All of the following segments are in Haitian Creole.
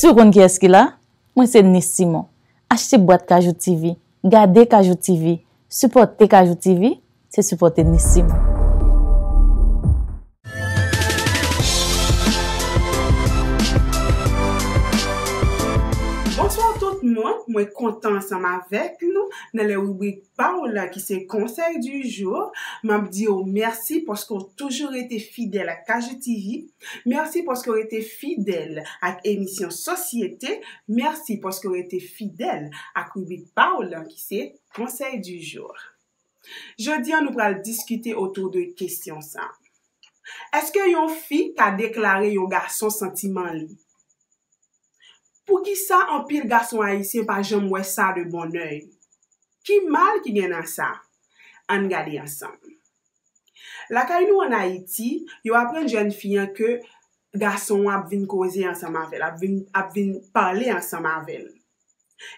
Sou kon ki eski la, mwen se nesimo. Ache boat kajouti vi, gade kajouti vi, supporte kajouti vi, se supporte nesimo. mwen kontan saman vek nou, nan le rubrik pa ou la ki se konsey du jour, mwen bi di ou mersi poske ou toujou rete fidel ak kajetiri, mersi poske ou rete fidel ak emisyon sosyete, mersi poske ou rete fidel ak rubrik pa ou la ki se konsey du jour. Je di an nou pral diskute otou de kestyon sa. Eske yon fi ka deklare yon gason sentiman lou? Pou ki sa anpil gason ayisyen pa jom wè sa de bonnoy? Ki mal ki gen an sa? An gade yansan. La kay nou an Haiti, yo apren jen fiyan ke gason ap vin koze yansan mavel, ap vin pale yansan mavel.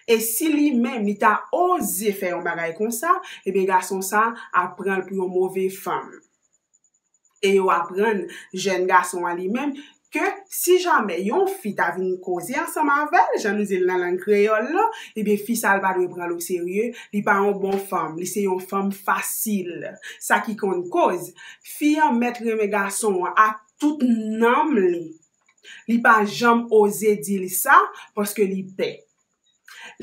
E si li men mi ta oze fè yon bagay kon sa, e ben gason sa apren lp yon mouve fèm. E yo apren jen gason an li men... ke si jame yon fi tavi nou kozi anseman vel, janou zil nan lan kreyol la, ebe eh fi sal badwe pralou serye, li pa yon bon fom, li se yon fom fasil sa ki kon koz, fi yon metre me gason a tout nanm li, li pa jom oze dil sa, porske li pe.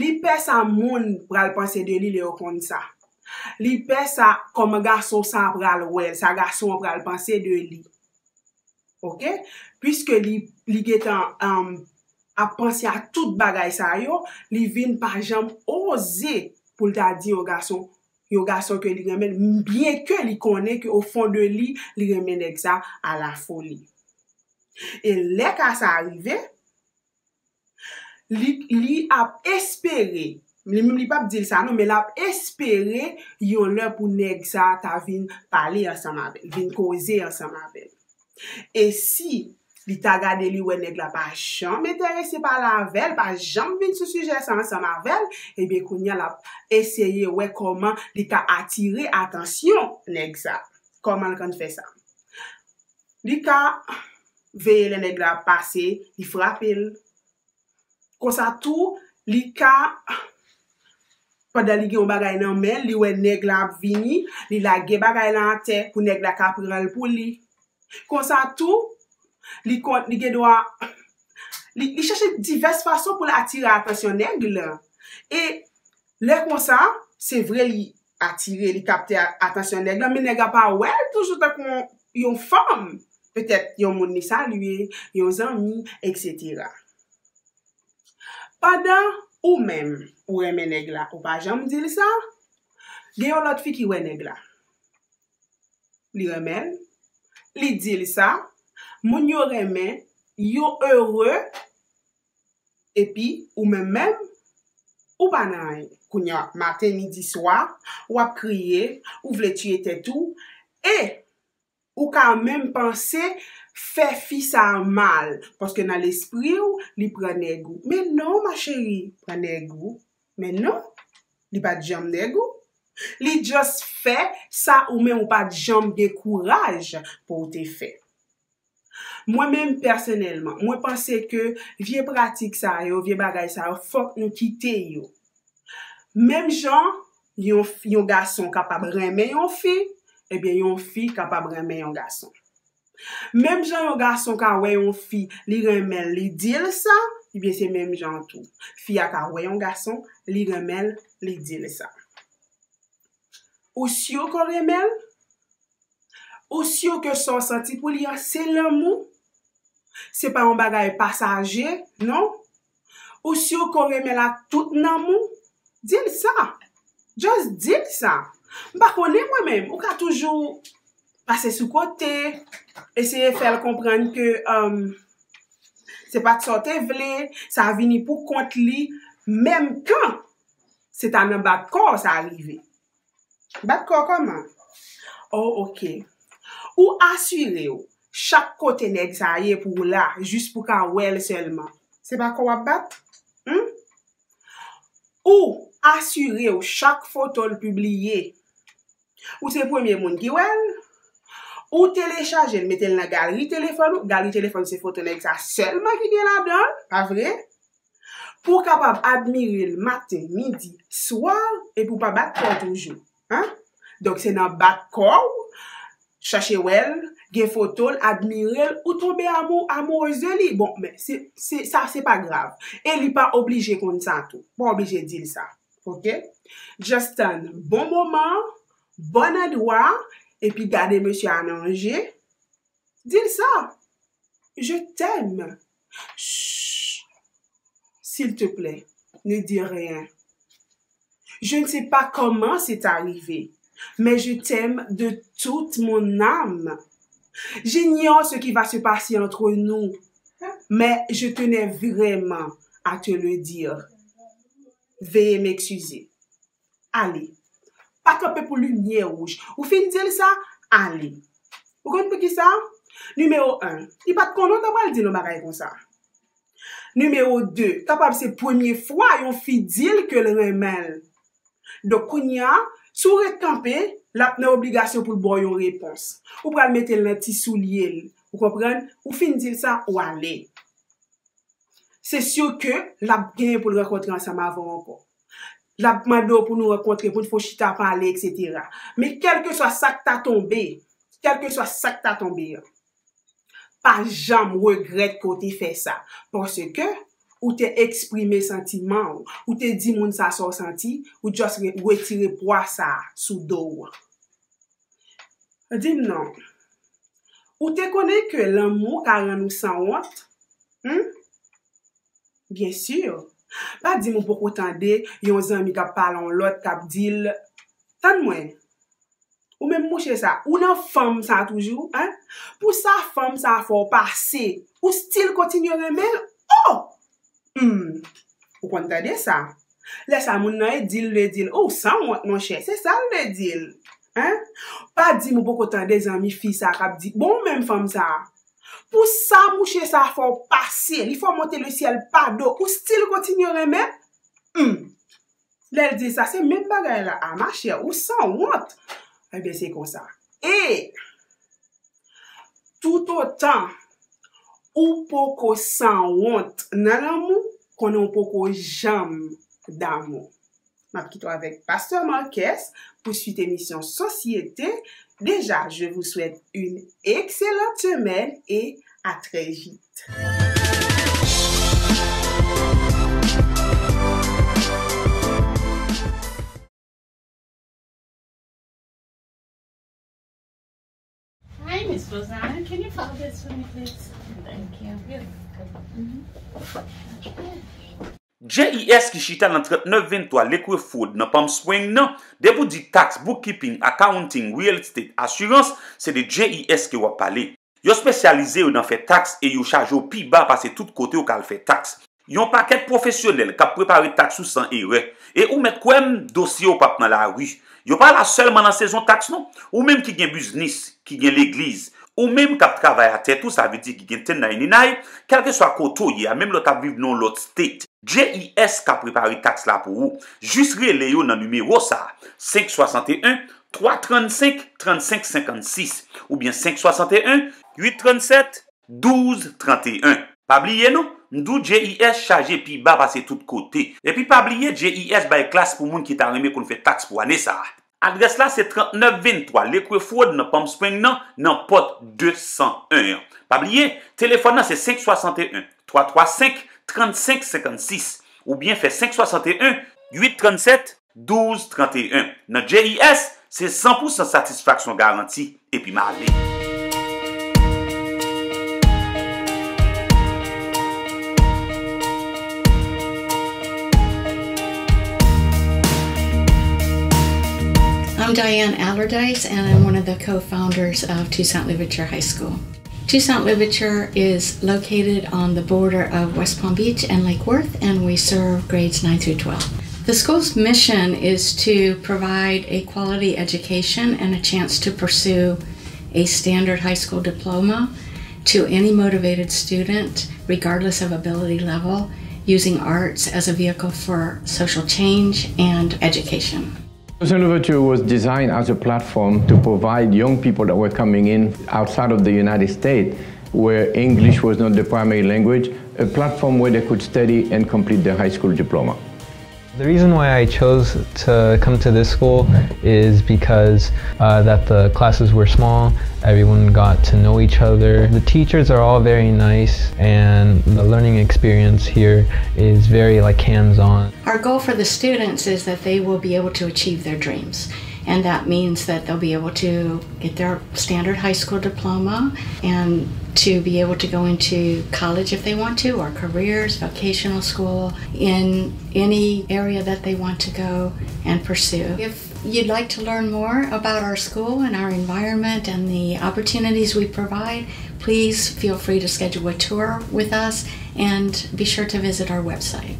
Li pe sa moun pral panse de li le okon sa. Li pe sa kom gason san pral wel, sa gason pral panse de li. Ok, pwiske li getan um, apansi a tout bagay sa yo, li vin pa jamb oze pou ta di yo gason. Yo gason ke li remen, mbyen ke li kone ke o fon de li, li remen negza a la foli. E le ka sa arrive, li ap espere, li mwen li pa ap dil sa nou, li ap espere yon lè pou negza ta vin pali a sa mabel, vin koze a sa mabel. E si li ta gade li we neglap a chan, me te resi pa la vel, pa jan vin sou suje san, san la vel, ebe kounya la eseye we koman li ta atire atansyon negzap. Koman kan te fe sa? Li ka veye le neglap pase, li frapil. Kosa tou, li ka, padal li gen ou bagay nan men, li we neglap vini, li la ge bagay nan te, pou neglap kap ral pou li. Konsan tou, li kont, li gedwa, li chache diverse fason pou li atire atasyon neg la. E, le konsan, se vre li atire, li kapte atasyon neg la, men neg a pa wel toujout ak yon fom, petet yon mouni salye, yon zanmi, etc. Padan ou men, ou reme neg la, ou pa jen mdile sa, gen yon lot fi ki we neg la. Li remen, Li dil sa, moun yo reme, yo heureu, epi ou men men, ou banay. Kounya, maten, midi, swap, wap kriye, ou vle tye tetou, e ou kan men pense fe fi sa mal, poske nan l'espri ou li pranegou. Men nou, ma cheri, pranegou, men nou, li pa djam negou. Li just fè, sa ou men ou pa jom gen kouraj pou ou te fè. Mwen men personelman, mwen panse ke vie pratik sa yo, vie bagay sa yo, fok nou kite yo. Menm jan, yon gason kapab remen yon fi, ebyen yon fi kapab remen yon gason. Menm jan yon gason ka wey yon fi, li remen li dil sa, ebyen se menm jan tou. Fi a ka wey yon gason, li remen li dil sa. Osyou kon remel? Osyou ke son santi pou li a selan mou? Se pa yon bagay pasaje, non? Osyou kon remel a tout nan mou? Dil sa! Just dil sa! Mpa konen mwen men, mwen ka toujou pase sou kote, eseye fel komprende ke um, se pa t'sante vle, sa vini pou kont li, menm kan, se ta nan bag kors a arrive. Batko koman? Oh, ou asyre ou, chak kote neg sa ye pou la, jist pou kan wèl selman. Se batko wap bat? Hmm? Ou asyre ou, chak foton publye, ou se premye moun ki wèl, ou telechaje, metel nan galri telefon, galri telefon se foton neg sa selman ki gen la blan, pa vre? Po kapab admire l maten, midi, swan, e pou pa batkot ou jen. Ha? Donk se nan bat kou, chache wel, ge fotol, admirel, ou tombe amou, amou e zeli. Bon, men, sa, se pa grav. El li pa oblije kon san tou. Pon oblije dil sa. Ok? Justin, bon mouman, bon adouan, epi gade monsi ananje. Dil sa. Je tenme. Shhh! Sil te ple, ne di reyen. Je ne se pa koman se t'arive. Men je t'em de tout mon am. Je n'y an se ki va se pasi antre nou. Men je tene vraiment a te le dire. Veye m'ek suze. Ale. Pat kapè pou lumiè rouj. Ou fin dil sa, ale. Ou kon te pe ki sa? Numèro 1. I pat konon tapal di nou ma ray kon sa. Numèro 2. Tapal se pwemye fwa yon fi dil ke lè mèl. Dok koun ya, sou ret kampe, lap nan obligasyon pou l bo yon repons. Ou pral mette l nan ti sou liye li. Ou kompren? Ou fin dil sa, ou ale. Se syo ke, lap gen pou l rekontre ansa ma voron po. Lap man do pou nou rekontre, pou l fos chita pa ale, et cetera. Me kelke sa sak ta tombe, kelke sa sak ta tombe yo. Pa jam regret kote fe sa. Porske... Ou te eksprime sentimen ou, ou te di moun sa sor senti, ou jos gwe tire po sa sou do ou. Di m nou, ou te kone ke l'amou karan ou san wot? Hmm? Bien sur, ba di mou poko tande, yon zan mi kap palon lot, kap dil, tan mwen. Ou men mou che sa, ou nan fom san toujou, pou sa fom san fò parse, ou stil kontin yon remel, ou! Oh! Hmm. ou kontade sa le sa moun nan e dil le dil ou san wote nan che, se sal le dil pa di mou pokotande zan mi fi sa kap di, bon mèm fam sa pou sa mou che sa fò pasir, i fò monte le siel pa do, ou stil kontin yon remè hmm. lèl di sa se mèm bagay la, a ma che ou san wote, eh fèbe se kon sa e tout o tan Ou poko san wont nan anmou, konon poko jam danmou. M'apkito avèk Pastor Marques pou suit emisyon Sosyete. Deja, je vous souhaite une excellente semaine et a très vite. Dozan, can you follow this for me, please? Thank you. JIS mm-hmm. ki chita nan 39-23 Lekwe Ford nan Pomspring nan, debou di tax, bookkeeping, accounting, real estate, assurance, se de JIS ki wap pale. Yo spesyalize yo nan fe tax, e yo chaje yo pi ba pase tout kote yo kal fe tax. Yo pa ket profesyonel kap prepare tax yo san ere, e yo met kwen dosye yo pap nan la wi. Yo pa la sel manan sezon tax, non? Ou menm ki gen biznis, ki gen l'eglize, Ou mèm kap travay a tèt ou, sa ve di ki gen ten nan yon inay, kalke swa koto ye, a mèm lot ap viv nou lot stèt. GIS kap prepari taks la pou ou. Jus re le yo nan numero sa. 561-335-3556 Ou bien 561-837-1231 Pa bliye nou? Mdou GIS chaje pi ba basse tout kote. E pi pa bliye GIS baye klas pou moun ki ta reme kon fè taks pou ane sa. Adres la se 3923, le kwe fwo de nan Pomspring nan nan pot 201. Pabliye, telefon nan se 561-335-3556 ou bien fe 561-837-1231. Nan JIS se 100% satisfaksyon garanti epi ma avi. I'm Diane Allardyce, and I'm one of the co founders of Toussaint Louverture High School. Toussaint Louverture is located on the border of West Palm Beach and Lake Worth, and we serve grades 9 through 12. The school's mission is to provide a quality education and a chance to pursue a standard high school diploma to any motivated student, regardless of ability level, using arts as a vehicle for social change and education. Sonova 2 was designed as a platform to provide young people that were coming in outside of the United States where English was not the primary language, a platform where they could study and complete their high school diploma. The reason why I chose to come to this school is because uh, that the classes were small, everyone got to know each other. The teachers are all very nice and the learning experience here is very like hands-on. Our goal for the students is that they will be able to achieve their dreams and that means that they'll be able to get their standard high school diploma and to be able to go into college if they want to or careers vocational school in any area that they want to go and pursue if you'd like to learn more about our school and our environment and the opportunities we provide please feel free to schedule a tour with us and be sure to visit our website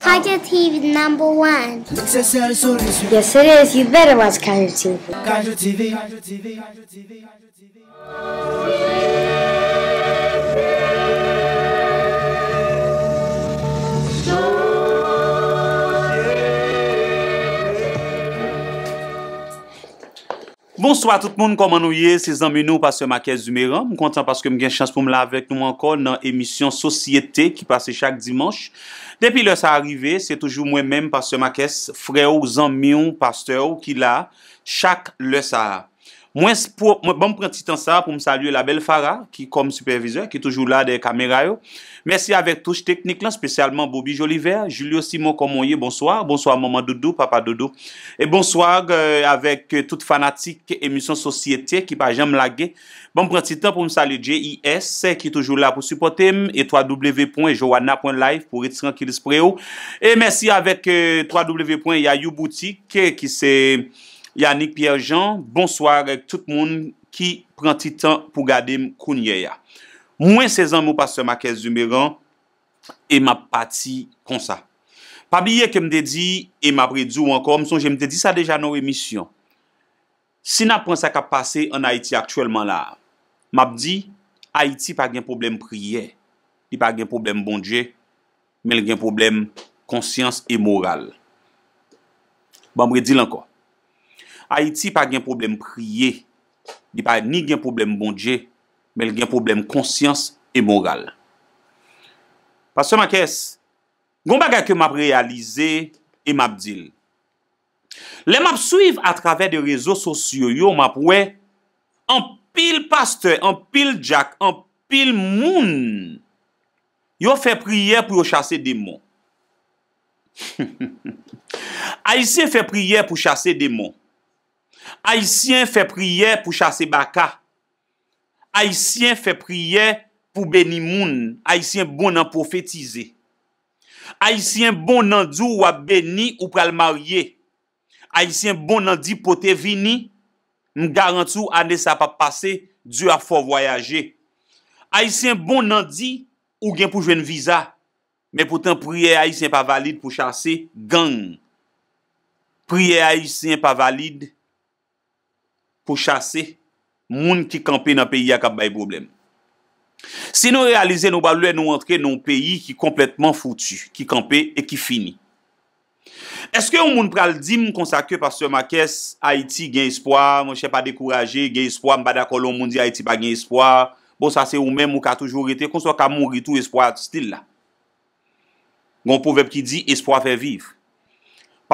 Tiger TV. number one. Yes, it is. You better watch Tiger TV. Tiger TV. Tiger TV. TV. TV. Bonsoit tout moun kom anouye se zanmenou pa se ma kes zumeran. Mwen kontan paske mwen gen chans pou m la vek nou ankon nan emisyon Sosyete ki pase chak dimanche. Depi lè sa arive, se toujou mwen menm pa se ma kes fre ou zanmenou paste ou ki la chak lè sa a. Mwen pou m prenti tan sa pou m salye la bel fara ki kom supervizeur ki toujou la de kamera yo. Mersi avek touche teknik lan, spesyalman Bobi Joliver, Julio Simon Komoye, bonsoar. Bonsoar maman Doudou, papa Doudou. E bonsoar avek tout fanatik emisyon sosyete ki pa jen m lage. Bon pranti tan pou m sali G.I.S. ki toujou la pou supporte m. E 3W.ejoana.live pou eti trankeli spre ou. E mersi avek 3W.yayouboutik euh, ki euh, se Yannick Pierre-Jean. Bonsoar e euh, tout moun ki pranti tan pou gade m kounye ya. Mwen se zan mou passe ma kes zume ran, e map pati kon sa. Pa biye ke mde di, e mabre djou ankom, son jemde di sa deja nan remisyon. Si nap pronsa ka pase an Haiti aktuelman la, map di, Haiti pa gen problem priye, li pa gen problem bondje, men gen problem konsyans e moral. Ba mbre di lankon, Haiti pa gen problem priye, li pa ni gen problem bondje, li pa ni gen problem bondje, Mel gen problem konsyans e moral. Pase ma kes, goun baga ke map realize e map dil. Le map suive a traver de rezo sosyo yo map we, an pil paste, an pil jak, an pil moun, yo fe priye pou yo chase demon. Aisyen fe priye pou chase demon. Aisyen fe priye pou chase baka. Aisyen fè priye pou beni moun. Aisyen bon nan profetize. Aisyen bon nan di ou a beni ou pral marye. Aisyen bon nan di pou te vini. Ngarantou ane sa pa pase, di ou a fo voyaje. Aisyen bon nan di ou gen pou jwen viza. Men pou ten priye aisyen pa valide pou chase, gang. Priye aisyen pa valide pou chase, gang. Moun ki kampe nan peyi a kap bay problem. Se nou realize nou ba lue nou entre nan peyi ki kompletman foutu, ki kampe e ki fini. Eske ou moun pral di moun konsa ke pastor Makes, Haiti gen espoi, moun chepa dekouraje, gen espoi, mbada kolon moun di Haiti pa gen espoi, bon sa se ou men mou ka toujou rete, konsa ka moun ritu espoi ati stil la. Gon pou vep ki di espoi fe viv.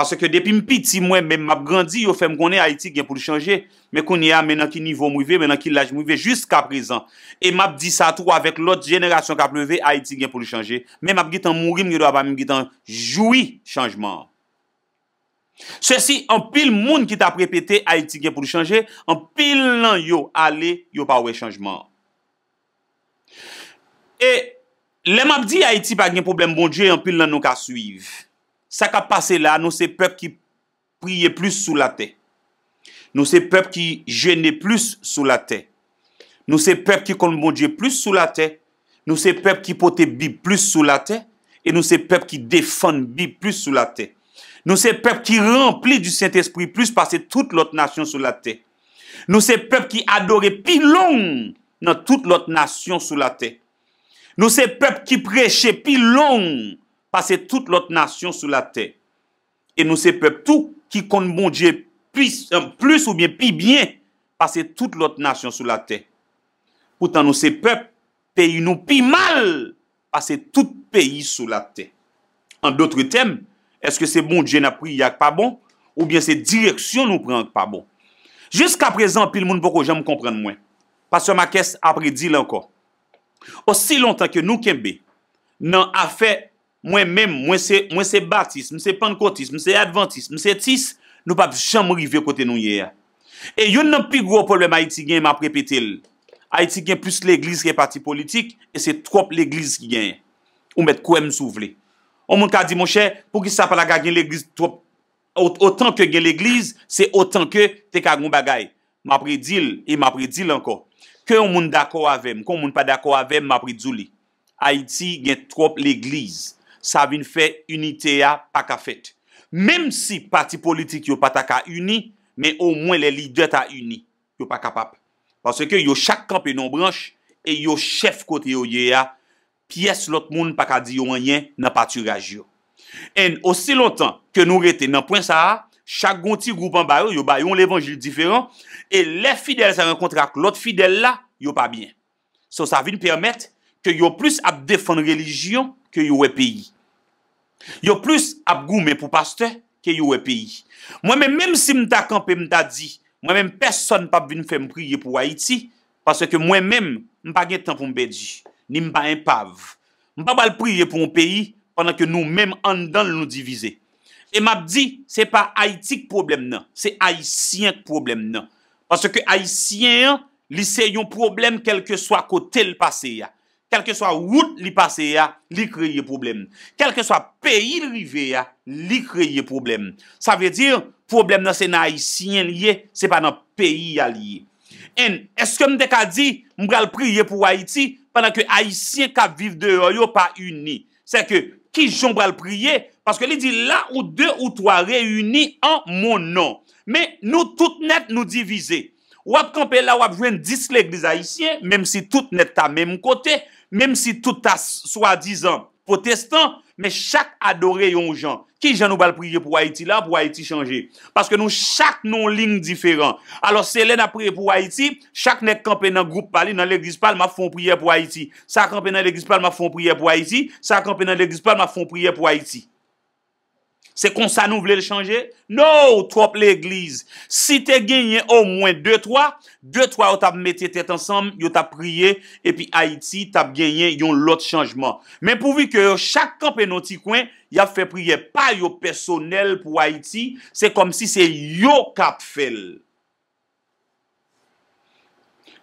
Pase ke depi mpi ti mwen men map grandi yo fem konen Haiti gen pou li chanje. Men konye a menan ki nivou mwive, menan ki laj mwive, jist ka prezan. E map di sa tou avèk lot jeneration ka pleve, Haiti gen pou li chanje. Men map git an mwurim, gen do apan men git an joui chanjman. Se si, an pil moun ki ta prepete Haiti gen pou li chanje, an pil nan yo ale, yo pa we chanjman. E le map di Haiti pa gen problem bonje, an pil nan nou ka suiv. Sa ka pase la nou se pep ki priye plus sou la te. Nou se pep ki jene plus sou la te. Nou se pep ki konmou bon diye plus sou la te. Nou se pep ki pote bip plus sou la te. E nou se pep ki défitating bip plus sou la te. Nou se pep ki renpli du sein espri plus pansi tout lot nation sou la te. Nou se pep ki adore pi long nou tout lot nation sou la te. Nou se pep ki preche pi long nou. pase tout lot nasyon sou la te. E nou se pep tou, ki kon moun dje plus ou bien pi bien, pase tout lot nasyon sou la te. Poutan nou se pep, peyi nou pi mal, pase tout peyi sou la te. An doutre tem, eske se moun dje na priyak pa bon, ou bien se direksyon nou prenk pa bon. Jusk aprezen, an pil moun voko jen m konpren mwen, pasyo ma kes apre di lanko. Osi lontan ke nou kembe, nan afe, Mwen mèm, mwen se batis, mwen se pankotis, mwen se adventis, mwen se tis, nou pa vijan mou rive kote nou ye ya. E yon nan pi gro problem Haïti gen yon mapre petel. Haïti gen plus l'Eglise reparti politik, e se trop l'Eglise gen. Ou met kouè m souvle. O moun ka di mouche, pou ki sa pala gag gen l'Eglise trop, otan ke gen l'Eglise, se otan ke te ka goun bagay. M apre dil, e m apre dil anko. Kè yon moun dako avem, kè yon moun pa dako avem, m apre dzou li. Haïti gen trop l'Eglise. sa vin fè unitè ya pa ka fèt. Mem si pati politik yo patak a uni, men o mwen lè li dèt a uni, yo pa kapap. Pasè ke yo chak kampè nan branj, e yo chèf kote yo ye ya, piès lòt moun pa ka di yo anyen nan pati rèj yo. En osi lontan ke nou rete nan pwen sa a, chak gonti goupan baro, yo bayon lè vangil diferan, e lè fidèl sa renkontrak lòt fidèl la, yo pa byen. So sa vin pèrmèt, ke yo plus ap defan religyon ke yo we peyi. Yo plus ap goume pou paste ke yo we peyi. Mwen men menm si mta kanpe mta di, mwen menm person pap vin fèm priye pou Haiti parce ke mwen menm mpa gen tan pou mbe di, ni mpa en pav. Mpa bal priye pou mpeyi pandan ke nou menm andan loun divize. E map di, se pa Haiti k problem nan, se Haitien k problem nan. Parce ke Haitien lise yon problem kelke swa kote l'pase ya. kelke swa wout li pase ya, li kreye problem. Kelke swa peyi li rive ya, li kreye problem. Sa ve dir, problem nan se nan Haitien liye, se pa nan peyi ya liye. En, eske m dek a di, m brel priye pou Haiti, panan ke Haitien ka viv deyo yo pa uni. Se ke, ki jom brel priye, paske li di la ou de ou to a reuni an monon. Me nou tout net nou divize. Wap kampe la wap jwen dis le gliz Haitien, mem si tout net ta mem kote, Mem si toutas, swa dizan, potestan, me chak adore yon jan. Ki jan nou bal priye pou Haiti la, pou Haiti chanje. Paske nou chak nou ling diferan. Alo selen apriye pou Haiti, chak nek kampen nan goup pali nan legispal ma fon priye pou Haiti. Sa kampen nan legispal ma fon priye pou Haiti, sa kampen nan legispal ma fon priye pou Haiti. Se kon sa nou vle le chanje? No, trop le eglise. Si te genye au mwen 2-3, 2-3 yo tap metye tet ansam, yo tap priye, epi Haiti tap genye yon lot chanjman. Men pouvi ke yo chak kampenotikwen, yo ap fe priye pa yo personel pou Haiti, se kom si se yo kap fel.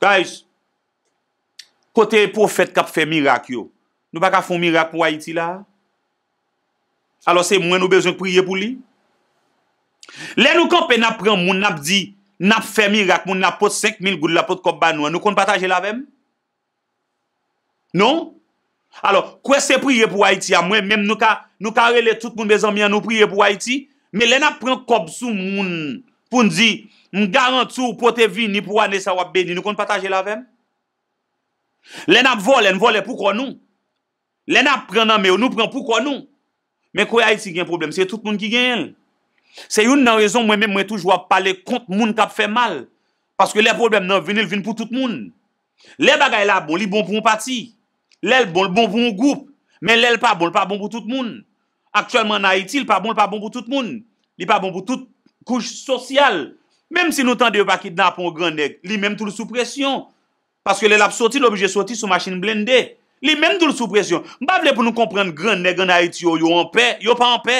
Guys, kote pou fet kap fel mirak yo. Nou baka fon mirak pou Haiti la? alo se mwen nou bezon k priye pou li le nou kop e nap pren moun nap di nap femi rak moun nap pot 5.000 goud la pot kop ba nou nou kon pataje la vem non alo kwen se priye pou Haiti a mwen menm nou ka rele tout moun bezon miyan nou priye pou Haiti me le nap pren kop sou moun pou di m garan tou pote vi ni pou ane sa wapbe ni nou kon pataje la vem le nap vole, nou vole pou kon nou le nap pren nan me ou nou pren pou kon nou Men kwa Haiti gen problem, se tout moun ki gen el. Se yon nan rezon mwen men mwen touj wap pale kont moun kap fe mal. Paske le problem nan venil ven pou tout moun. Le bagay la bon, li bon pou mou pati. Le bon, bon pou mou goup. Men le l pa bon, l pa bon pou tout moun. Aktualman na Haiti, l pa bon, l pa bon pou tout moun. Li pa bon pou tout kouj sosyal. Mem si nou tande yo pa ki dna pou moun gande, li mem tou l sou presyon. Paske le lap soti, l obje soti sou machin blendé. Li men doun sou presyon. Mbav le pou nou komprende gran negan ha iti yo yo anpe, yo pa anpe.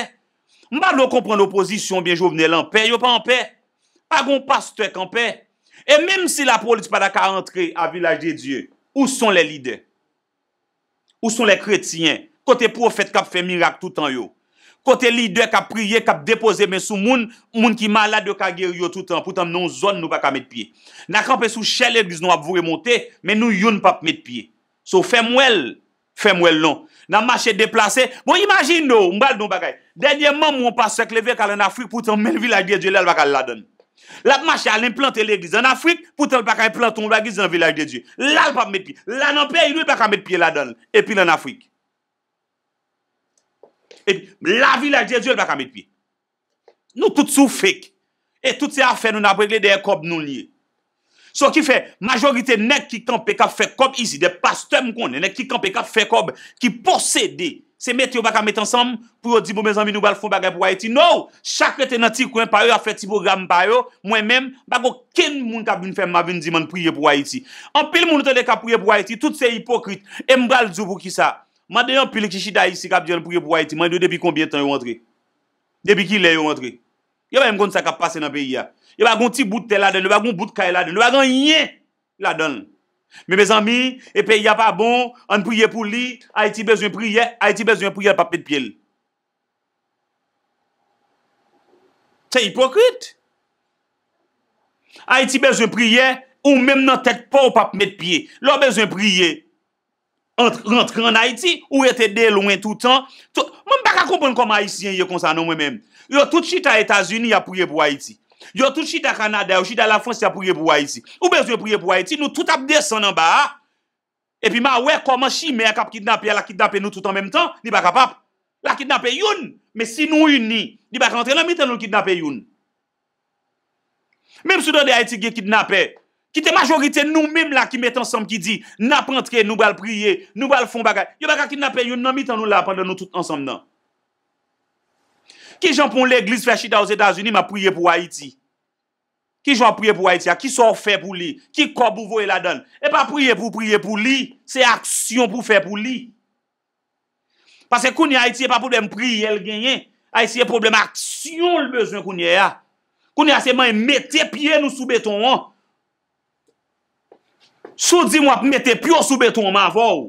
Mbav le pou nou komprende opozisyon byen jovenel anpe, yo pa anpe. Pagoun pas tek anpe. E menm si la politi padaka antre a vilaj de Diyo, ou son le lide? Ou son le kretiyen? Kote profet kap fe mirak tout an yo. Kote lide kap priye, kap depose men sou moun, moun ki malade yo ka ger yo tout an. Poutan non zon nou pa ka met piye. Na kampes ou chel e gliz nou ap vwere monte, men nou yon pap met piye. So fem wel, fem wel non. Nan mache deplase, bon imagine nou, mbal nou bakay, denye man moun paswek le vekal en Afrik, poutan men vilaj de Diyo lal bakal ladan. Lap mache alim plante l'eglize en Afrik, poutan bakal plante l'eglize en vilaj de Diyo. Lal pap met pi, lanan pe yi nou bakal met e pi ladan, epi lan Afrik. Epi, la vilaj de Diyo l bakal met pi. Nou tout sou fek, e tout se afe nou napregle deye kob nonye. So ki fe, majorite nek ki kanpe ka fekob isi de pastem konen, nek ki kanpe ka fekob ki posede se metyo baka met ansam pou yo di bo mezan mi nou bal fon bagay pou Haiti. Nou, chakre te nati kwen pa yo a fe ti program pa yo, mwen men, bago ken moun ka bin fe ma vin di man priye pou Haiti. An pil moun ton de ka priye pou Haiti, tout se hipokrit, embal zubou ki sa. Man deyon pil kishida isi ka biyon priye pou Haiti, man deyon debi konbien tan yo antre? Debi ki le yo antre? Yo mwen kon sa ka pase nan peyi ya. yon bagon ti bout te laden, yon bagon bout kae laden, yon bagon yon yon laden. Men bezan mi, epè yon pa bon, an priye pou li, Haiti bezon priye, Haiti bezon priye, pap met piye. Se hipokrit. Haiti bezon priye, ou menm nan tek pa ou pap met piye. Lò bezon priye, rentre an Haiti, ou ete dey lowen toutan. Mwen baka kompon koma Haitien yon konsa nan mwen menm. Yon tout chita Etasuni ya priye pou Haiti. Yo tout chit a Kanada ou chit a la Fonsi a pouye pou wa iti. Ou bezwe pouye pou wa iti, nou tout ap desen an ba. E pi ma wek koman chime a kap kidnapye, a la kidnapye nou tout an menm tan, ni baka pap. La kidnapye yon, me si nou yon ni, ni baka antre nan mi tan nou kidnapye yon. Mem sou do de Haiti ge kidnapye, ki te majorite nou menm la ki met ansam ki di, nap antre nou bal priye, nou bal fon baka. Yo baka kidnapye yon nan mi tan nou la pande nou tout ansam nan. Ki jan pou l'Eglise fè chi da ou Zetazuni ma priye pou Haiti? Ki jan priye pou Haiti a? Ki son fè pou li? Ki kobouvo e la don? E pa priye pou priye pou li? Se aksyon pou fè pou li? Pase kouni Haiti e pa pou dem priye el genyen? Haiti e problem aksyon l bezon kouni a? Kouni a seman e mette piye nou soubeton an? Sou di mwa mette piyo soubeton man vouw?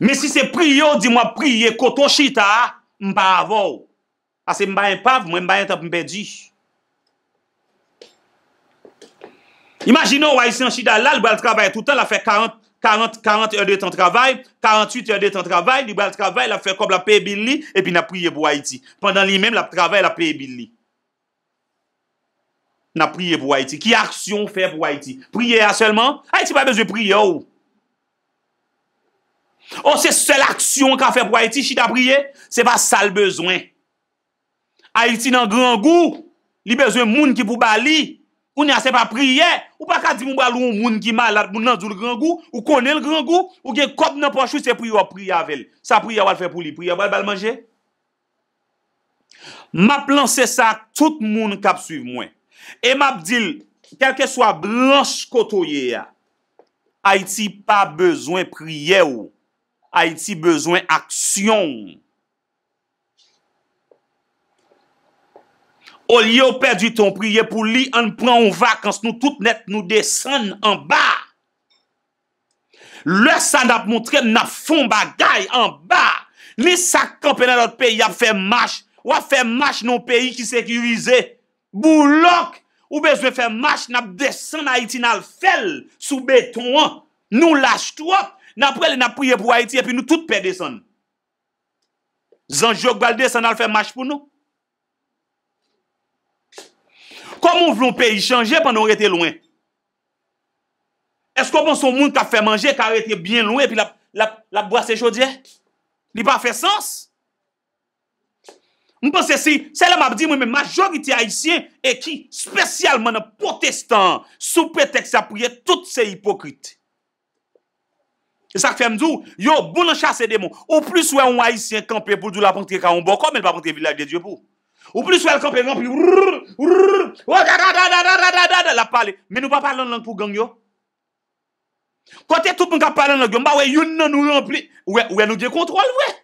Men si se priyo, di mwa priye koto chita, mpa avou. Ase mba en pav, mwen mba en tap mbe di. Imaginou, a yisi an chita la, l bwa l travay toutan la fe 40, 40, 40 yon de tan travay, 48 yon de tan travay, l bwa l travay la fe kob la pe bil li, e pi na priye pou a yiti. Pendan li menm la travay la pe bil li. Na priye pou a yiti. Ki aksyon fe pou a yiti? Priye a selman? A yiti bwa bezwe priyo ou. Ou oh, se sel aksyon ka fe pou Haiti Che ta priye, se pa sal bezwen Haiti nan gran gou Li bezwen moun ki pou bali Ou ni ase pa priye Ou pa ka di mou balou moun ki malat Moun nan zou l gran gou, ou konen l gran gou Ou gen kop nan pochou se priyo a priya vel Sa priya wal fe pou li priya, wal bal manje Ma plan se sa tout moun Kap suive mwen E map dil, kelke swa blanche koto ye ya Haiti pa bezwen priye ou Ha iti bezwen aksyon. O li yo perdi ton priye pou li an pran ou vakans nou tout net nou desen an ba. Le sa nap moutre nap fon bagay an ba. Ni sa kampen nan lot peyi ap fe mash. Ou ap fe mash nan peyi ki sekirize. Boulok ou bezwen fe mash nap desen ha iti nan fel sou beton an. Nou lache to ak. Naprele napriye pou Haiti epi nou tout perde son. Zan Jogbalde son al fe mach pou nou? Koman vlon peyi chanje pwennon rete loin? Eskoban son moun ka fe manje, ka rete bien loin epi la boase chodye? Li pa fe sens? Mwen pense si, se la map di mwen, majogite Haitien e ki, spesyalman protestant, sou pretex apriye tout se hipokrite. Et ça fait me yo, bon chasser démon. Au plus, ou un haïtien campé pour la prendre quand on bon, comme il va rentrer village de Dieu pour. Ou plus, ouais, campé, campé, la parle Mais nous pas parler en langue pour gang, yo. Côté tout le monde parle en langue, bah ouais, yon nous rempli. Ouais, ouais, nous contrôle, ouais.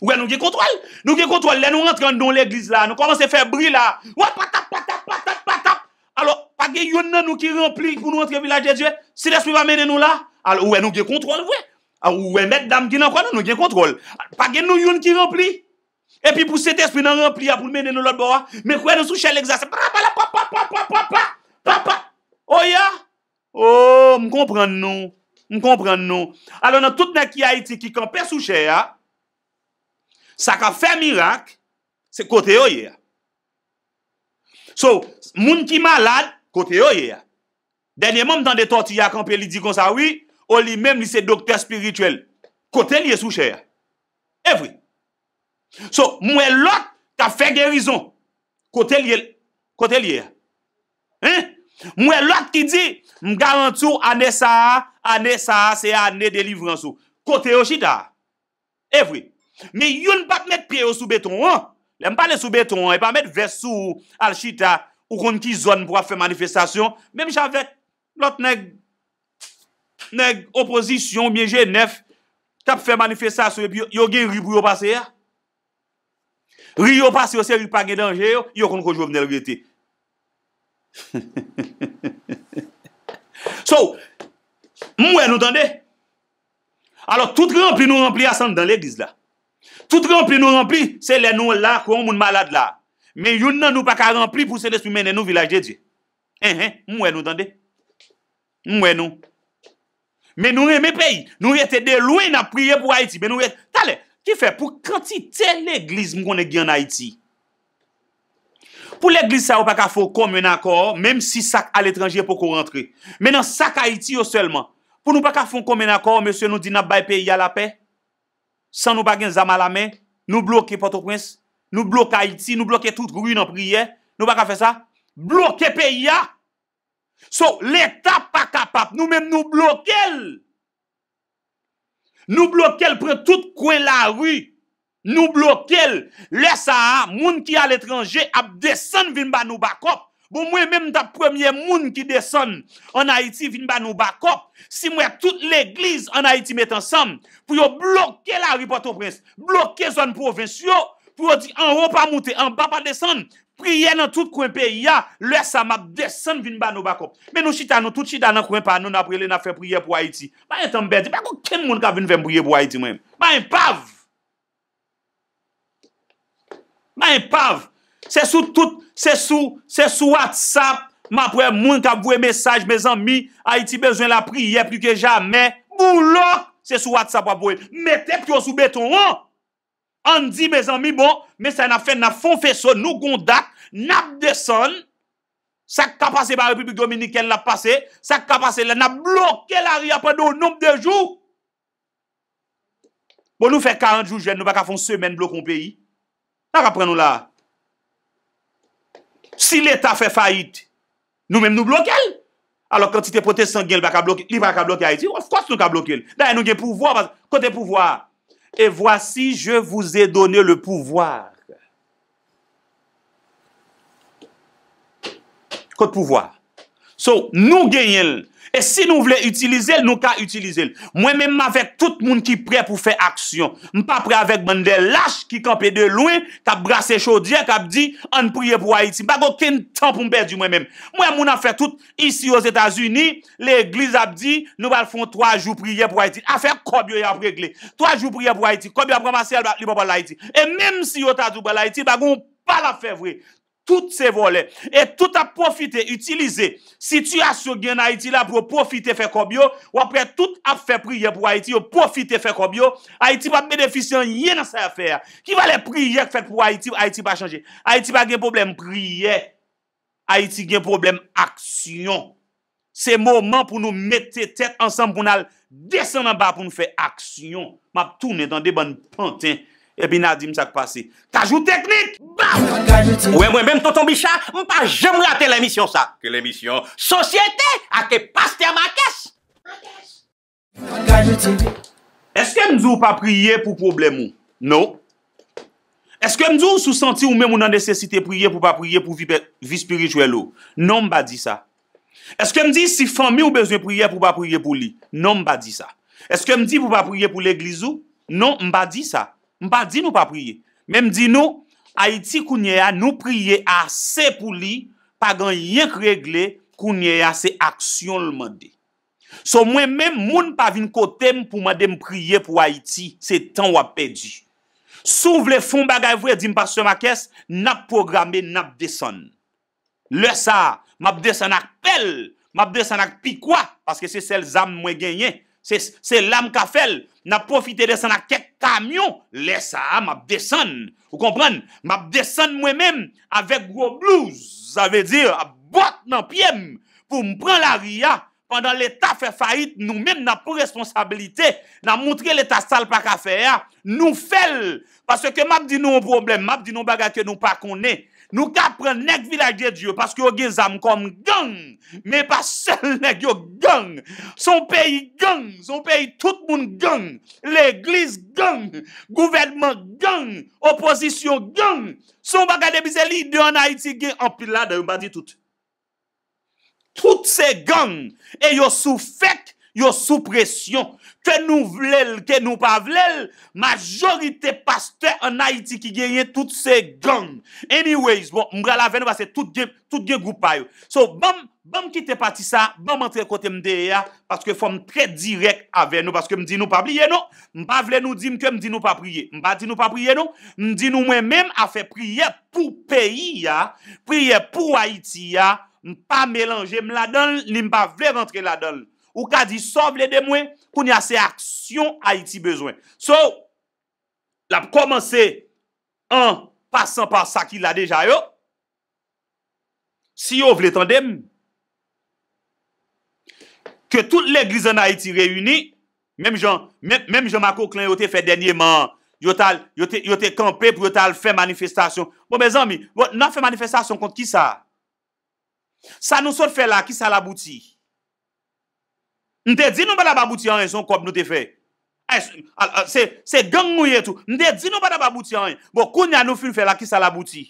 Ouais, nous avons contrôle. Nous avons contrôle. Là, nous rentrons dans l'église là. Nous commençons à faire bruit là. Ouais, patap, patap, patap, patap. Alors, pas de yon nous qui remplit pour nous rentrer village de Dieu. Si l'esprit va mener nous là, Ouwe nou gen kontrol ouwe. Ouwe met dam ki nan kwa nou nou gen kontrol. Pa gen nou yon ki rempli. E pi pou set espri nan rempli ya pou menen nou lot bo a. Men kwa nou souche l'exas. Pa pa pa pa pa pa pa pa pa. Oya? Ou oh, m komprend nou. M komprend nou. Alona tout nan ki a iti ki kanpe souche ya. Sa ka fe mirak. Se kote oya. So moun ki malad. Kote oya. Denye moun tan de tortiya kanpe li di kon sa wii. ou li menm li se doktèr spirituel, kote liye sou chè. Evri. Eh so, mwen lòt ka fè gè rizon, kote liye, kote liye. Eh. Mwen lòt ki di, m garantou anè sa, anè sa, se anè delivran sou, kote yo chita. Evri. Eh Mi yon pat met pè yo sou beton an, lem pa le sou beton an, e pa met vè sou al chita, ou kon ki zon pou a fè manifestasyon, menm chan vè lòt nek, Nèk, opozisyon, mien jè nef, tap fè manifestasyon, yo gen rup pou yo pase ya. Rup yo pase yo, se rup pa gen dange yo, yo kon konjou vnen rup yote. So, mwen ou tande? Alors, tout rempli nou rempli asan dan l'eglise la. Tout rempli nou rempli, se lè nou la, kwen moun malade la. Men yon nan nou pa ka rempli, pou se lè sou mènen nou vilajè di. Hen hen, mwen ou tande? Mwen ou? Men nou re me peyi, nou re te de loue nan priye pou Haiti, men nou re... Kale, ki fe pou kanti ten eglis moun kon e gyan Haiti? Pou l'eglis sa yo pa ka foun kon men akor, menm si sak al etranjye pou kon rentre. Menan sak Haiti yo selman. Pou nou pa ka foun kon men akor, mese nou di nan bay peyi a la pey? San nou pa gen zama la men? Nou bloke Port-au-Prince? Nou bloke Haiti? Nou bloke tout rui nan priye? Nou pa ka fe sa? Bloke peyi a? So l'Etat pa kapap, nou mèm nou bloke l. Nou bloke l pre tout kwen la wè. Nou bloke l, lè sa a, moun ki a l'étranger ap desen vin ba nou bakop. Bou mèm dap premier moun ki desen an Haiti vin ba nou bakop. Si mèm tout l'Eglise an Haiti met ansam, pou yo bloke la wè pato prens, bloke zon provincio, pou yo di an ro pa moutè, an pa pa desen, Priye nan tout kwenpe ya, lè sa map desan vin ba nou bakop. Men nou chitan nou, tout chitan nan kwenpe an nou na priye lè na fè priye pou Haiti. Mayen tan mbedi, mwen kon ken moun ka vin vèm priye pou Haiti mwen? Mayen pav! Mayen pav! Se sou tout, se sou, se sou WhatsApp, mwen pou e moun ka vwe mesaj, mwen zan mi, Haiti bezwen la priye pli ke jame, moun lò, se sou WhatsApp wap pou e, mwen te pyo sou beton wò! An di me zan mi bon, me sa na fen na fon feso nou gondak, nap de son, sa kapase ba Republik Dominiken la pase, sa kapase la nap bloke la ri apen nou noum de jou. Bon nou fe 40 jou jen nou baka fon semen bloke ou peyi, nan ka pren nou la. Si l'Etat fe fayit, nou men nou bloke el, alo kantite pote sangyen li baka bloke ha iti, waf kwa se nou ka bloke el, daye nou gen pouvo, kote pouvo a, Et voici, je vous ai donné le pouvoir. Kote pouvoir. So, nou genyen l. E si nou vle itilize l, nou ka itilize l. Mwen menm avèk tout moun ki pre pou fè aksyon. Mwen pa pre avèk mwen de lâch ki kampe de louen, ka brase chodye, ka ap di, an priye pou Haiti. Mwen bago ken tan pou mperdi mwen menm. Mwen moun ap fè tout, isi yo Zeta Zuni, le gliz ap di, nou bal fon 3 jou priye pou Haiti. Afè, kob yo yon ap regle. 3 jou priye pou Haiti. Kob yo ap ramasyel, lipo pa la Haiti. E menm si yo ta djouba la Haiti, bago mwen pal ap fè vwey. Tout se vole, et tout ap profite Utilize situasyon gen Aiti la Pou profite fe kobyo Ou apre tout ap fe priye pou Aiti Ou profite fe kobyo Aiti pa meneficyen ye nan se afer Ki vale priye fe pou Aiti, Aiti pa chanje Aiti pa gen problem priye Aiti gen problem aksyon Se mouman pou nou mette Tete ansan pou nou al Desen nan ba pou nou fe aksyon Map toune dan deban panten E binadim sa kwa se. Tajo teknik. Ou e mwen menm toton bichan, mpa jem la telemisyon sa. Telemisyon? Sosyete. Ake pas te amakes. Eske mdou pa priye pou problem ou? Non. Eske mdou sou santi ou menm ou nan nesesite priye pou pa priye pou vi spirituel ou? Non mba di sa. Eske mdou si fami ou beze priye pou pa priye pou li? Non mba di sa. Eske mdou pou pa priye pou le glizou? Non mba di sa. Mpa di nou pa priye, men mdi nou, Haiti kounye a nou priye a se pou li, pa gen yon kregle kounye a se aksyon lman de. So mwen men moun pa vin kote m pou man de m priye pou Haiti se tan wap pedi. Sou vle fon bagay vwe di mpa se ma kes, nak programe, nak deson. Le sa, map deson ak pel, map deson ak pikwa, paske se sel zam mwen genyen. Se lam ka fel, na profite de san a kek kamyon Lesa, map desan Ou kompren, map desan mwemem Avek gro blouz Avek di, a bot nan pjem Pou mpren la ria Pendan l'Etat fe fayit, nou men na pou responsabilite Na mwontre l'Etat sal pa ka feya Nou fel Paske map di nou mwemem Map di nou baga ke nou pa konen Nou ka pren nek vilaj de Diyo paske yo gen zam kom gang me pa sel nek yo gang. Son peyi gang. Son peyi tout moun gang. L'eglis gang. Gouvernment gang. Opposisyon gang. Son bagade bizeli de an Haiti gen ampilade yon bazi tout. Tout se gang e yo soufek Yo sou presyon, ke nou vlel, ke nou pa vlel, majorite paste en Haiti ki genye tout se gang. Anyways, bon, mga la venou base tout gen, tout gen goupayou. So, bom, bom ki te pati sa, bom entre kote mde ya, paske fom tre direk ave nou, paske mdi nou pa blye nou, mpa vle nou di mke mdi nou pa blye, mpa di nou pa blye nou, mdi nou mwen menm a fe blye pou peyi ya, blye pou Haiti ya, mpa melangem la don, ni mpa vle rentre la don. Ou ka di sov le demwen Koun ya se aksyon Haiti bezwen So La pou komanse An pasan pa sa ki la deja yo Si yo vle tendem Ke tout le grizen Haiti reyuni Mem jan Mem jan mako klan yo te fe denye man Yo te kampe Yo te al fe manifestasyon Bon bezan mi, bon, nan fe manifestasyon kont ki sa Sa nou sor fe la Ki sa la bouti Nte di nou ba la babouti an yon son kop nou te fe. Se geng mouye tou. Nte di nou ba la babouti an yon. Bo kounye nou fi nfe la ki sa la abouti.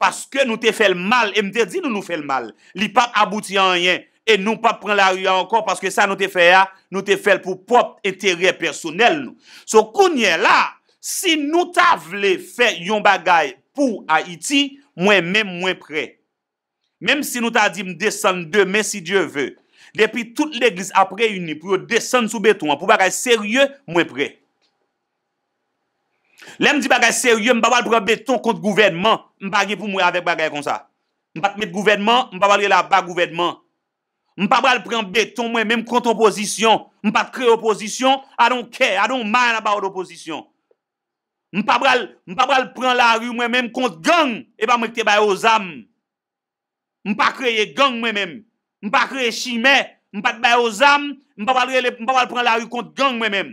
Paske nou te fel mal. E mte di nou nou fel mal. Li pa abouti an yon. E nou pa pren la riyan an kon. Paske sa nou te fe ya. Nou te fel pou pop etere personel nou. So kounye la. Si nou ta vle fe yon bagay pou Haiti. Mwen men mwen pre. Mem si nou ta di mdesan de men si dieu vey. Depi tout l'eglise apre yoni, pou yo desen sou beton, pou bagay serye, mwen pre. Lem di bagay serye, mwen pa wale pre beton kont gouvernement, mwen pa gye pou mwen avek bagay kon sa. Mwen pa te met gouvernement, mwen pa wale la bag gouvernement. Mwen pa wale pre beton mwen mwen kont opposition, mwen pa te kre opposition, adon kè, adon man abao d'opposition. Mwen pa wale pre la rye mwen mwen kont gang, e pa mwen te baye o zam. Mwen pa kre gang mwen mwen. m pa kre chime, m pa k bay ozam, m pa wale pren la ru kont gang mwen men.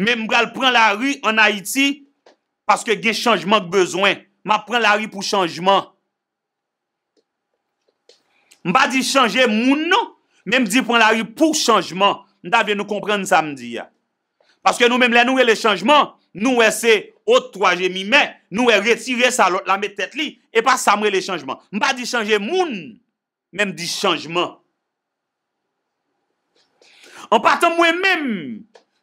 Men m wale pren la ru an Haiti, paske gen chanjman k bezwen. M pa pren la ru pou chanjman. M pa di chanje moun nou, men m di pren la ru pou chanjman. Nda ven nou komprenn samdi ya. Paske nou men m le nouwe le chanjman, nou we se otwa jemi men, nou we retire sa lametet li, e pa samwe le chanjman. M pa di chanje moun nou, mèm di chanjman. An patan mwen mèm,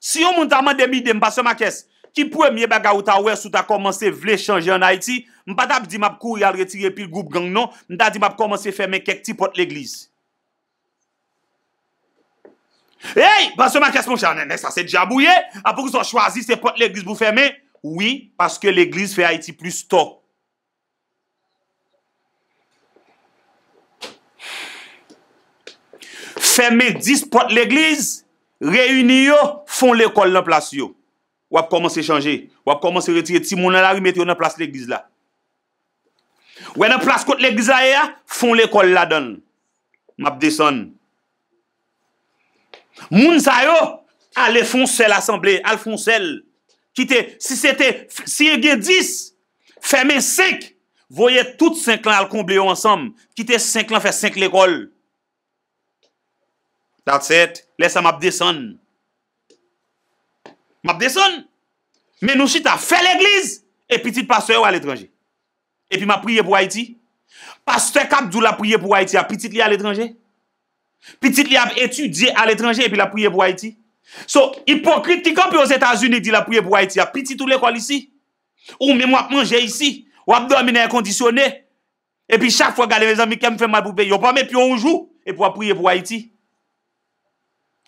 si yon moun tarman demide, m baso m a kes, ki pou m ye baga ou ta wè, sou ta komanse vle chanje an Haiti, m patan di m ap kou yal retire pil goup gang non, m ta di m ap komanse fèmè kek ti pot l'Eglise. Hey! Baso m a kes moun chanjen, sa se dja bouye, apou ki son chwazi se pot l'Eglise bou fèmè? Oui, paske l'Eglise fè Haiti plus top. Feme 10 pot l'eglize, reyuni yo, fon l'ekol nan plas yo. Wap komanse chanje, wap komanse retire, ti mounan la rimeti yo nan plas l'eglize la. Wè nan plas kote l'eglize la ya, fon l'ekol la don. Map deson. Moun sa yo, alè fon sel assemble, al fon sel. Kite, si se te, si ye gen 10, feme 5, voye tout 5 lan al konble yo ansam. Kite 5 lan fè 5 l'ekol. That's it. Lese a map deson. Map deson. Menoushita fe l'eglize. E pitit paswe ou al etranje. E pi map priye pou Haiti. Paswe kap dou la priye pou Haiti. A pitit li al etranje. Pitit li ap etudye al etranje. E pi la priye pou Haiti. So, hipokritikon pi ou Zeta Zunedi la priye pou Haiti. A pitit ou l'ekolisi. Ou mèm wap manje yisi. Ou wap dormi nan yakondisyone. E pi chak fwa gale me zan mi kem fèm wap poupe. Yopame pi ou unjou. E pi wap priye pou Haiti.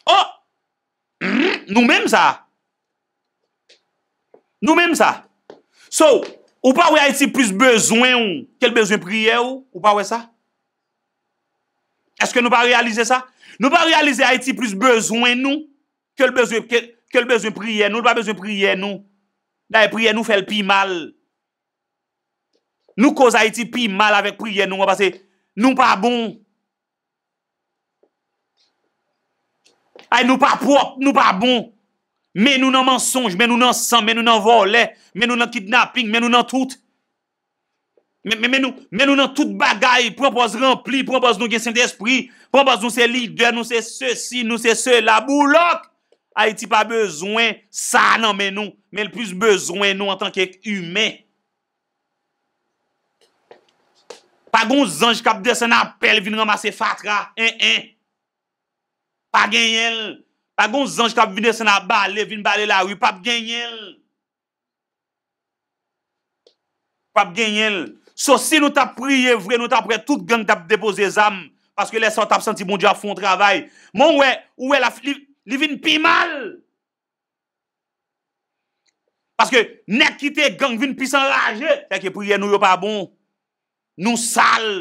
Oh, mm-hmm. nou mèm sa. Nou mèm sa. So, ou pa wè a eti plus bezwen ou? Kel bezwen priye ou? Ou pa wè sa? Eske nou pa realize sa? Nou pa realize a eti plus bezwen ou? Kel bezwen priye nou? Nou pa bezwen priye nou? Da e priye nou fèl pi mal. Nou koz a eti pi mal avèk priye nou? Ou pa se nou pa bon? Nou pa bon? Ay nou pa prop, nou pa bon. Men nou nan mensonj, men nou nan san, men nou nan vole, men nou nan kidnapping, men nou nan tout. Men nou nan tout bagay, propos rempli, propos nou gen sen despri, propos nou se lider, nou se se si, nou se se la boulok. Ay ti pa bezwen sa nan men nou, men l plus bezwen nou an tanke ek humen. Pa gon zanj kap de sen apel vin ramase fatra, en en. Pa genyel. Pa goun zanj tap vine sen a bale, vine bale la wu, pap genyel. Pap genyel. Sosi nou tap priye vwe, nou tap pre tout geny tap depoze zam, paske lesan tap senti bon diya fon travay. Mon wwe, wwe la li vine pi mal. Paske nekite geny vine pi san raje. Fekye priye nou yo pa bon. Nou sal.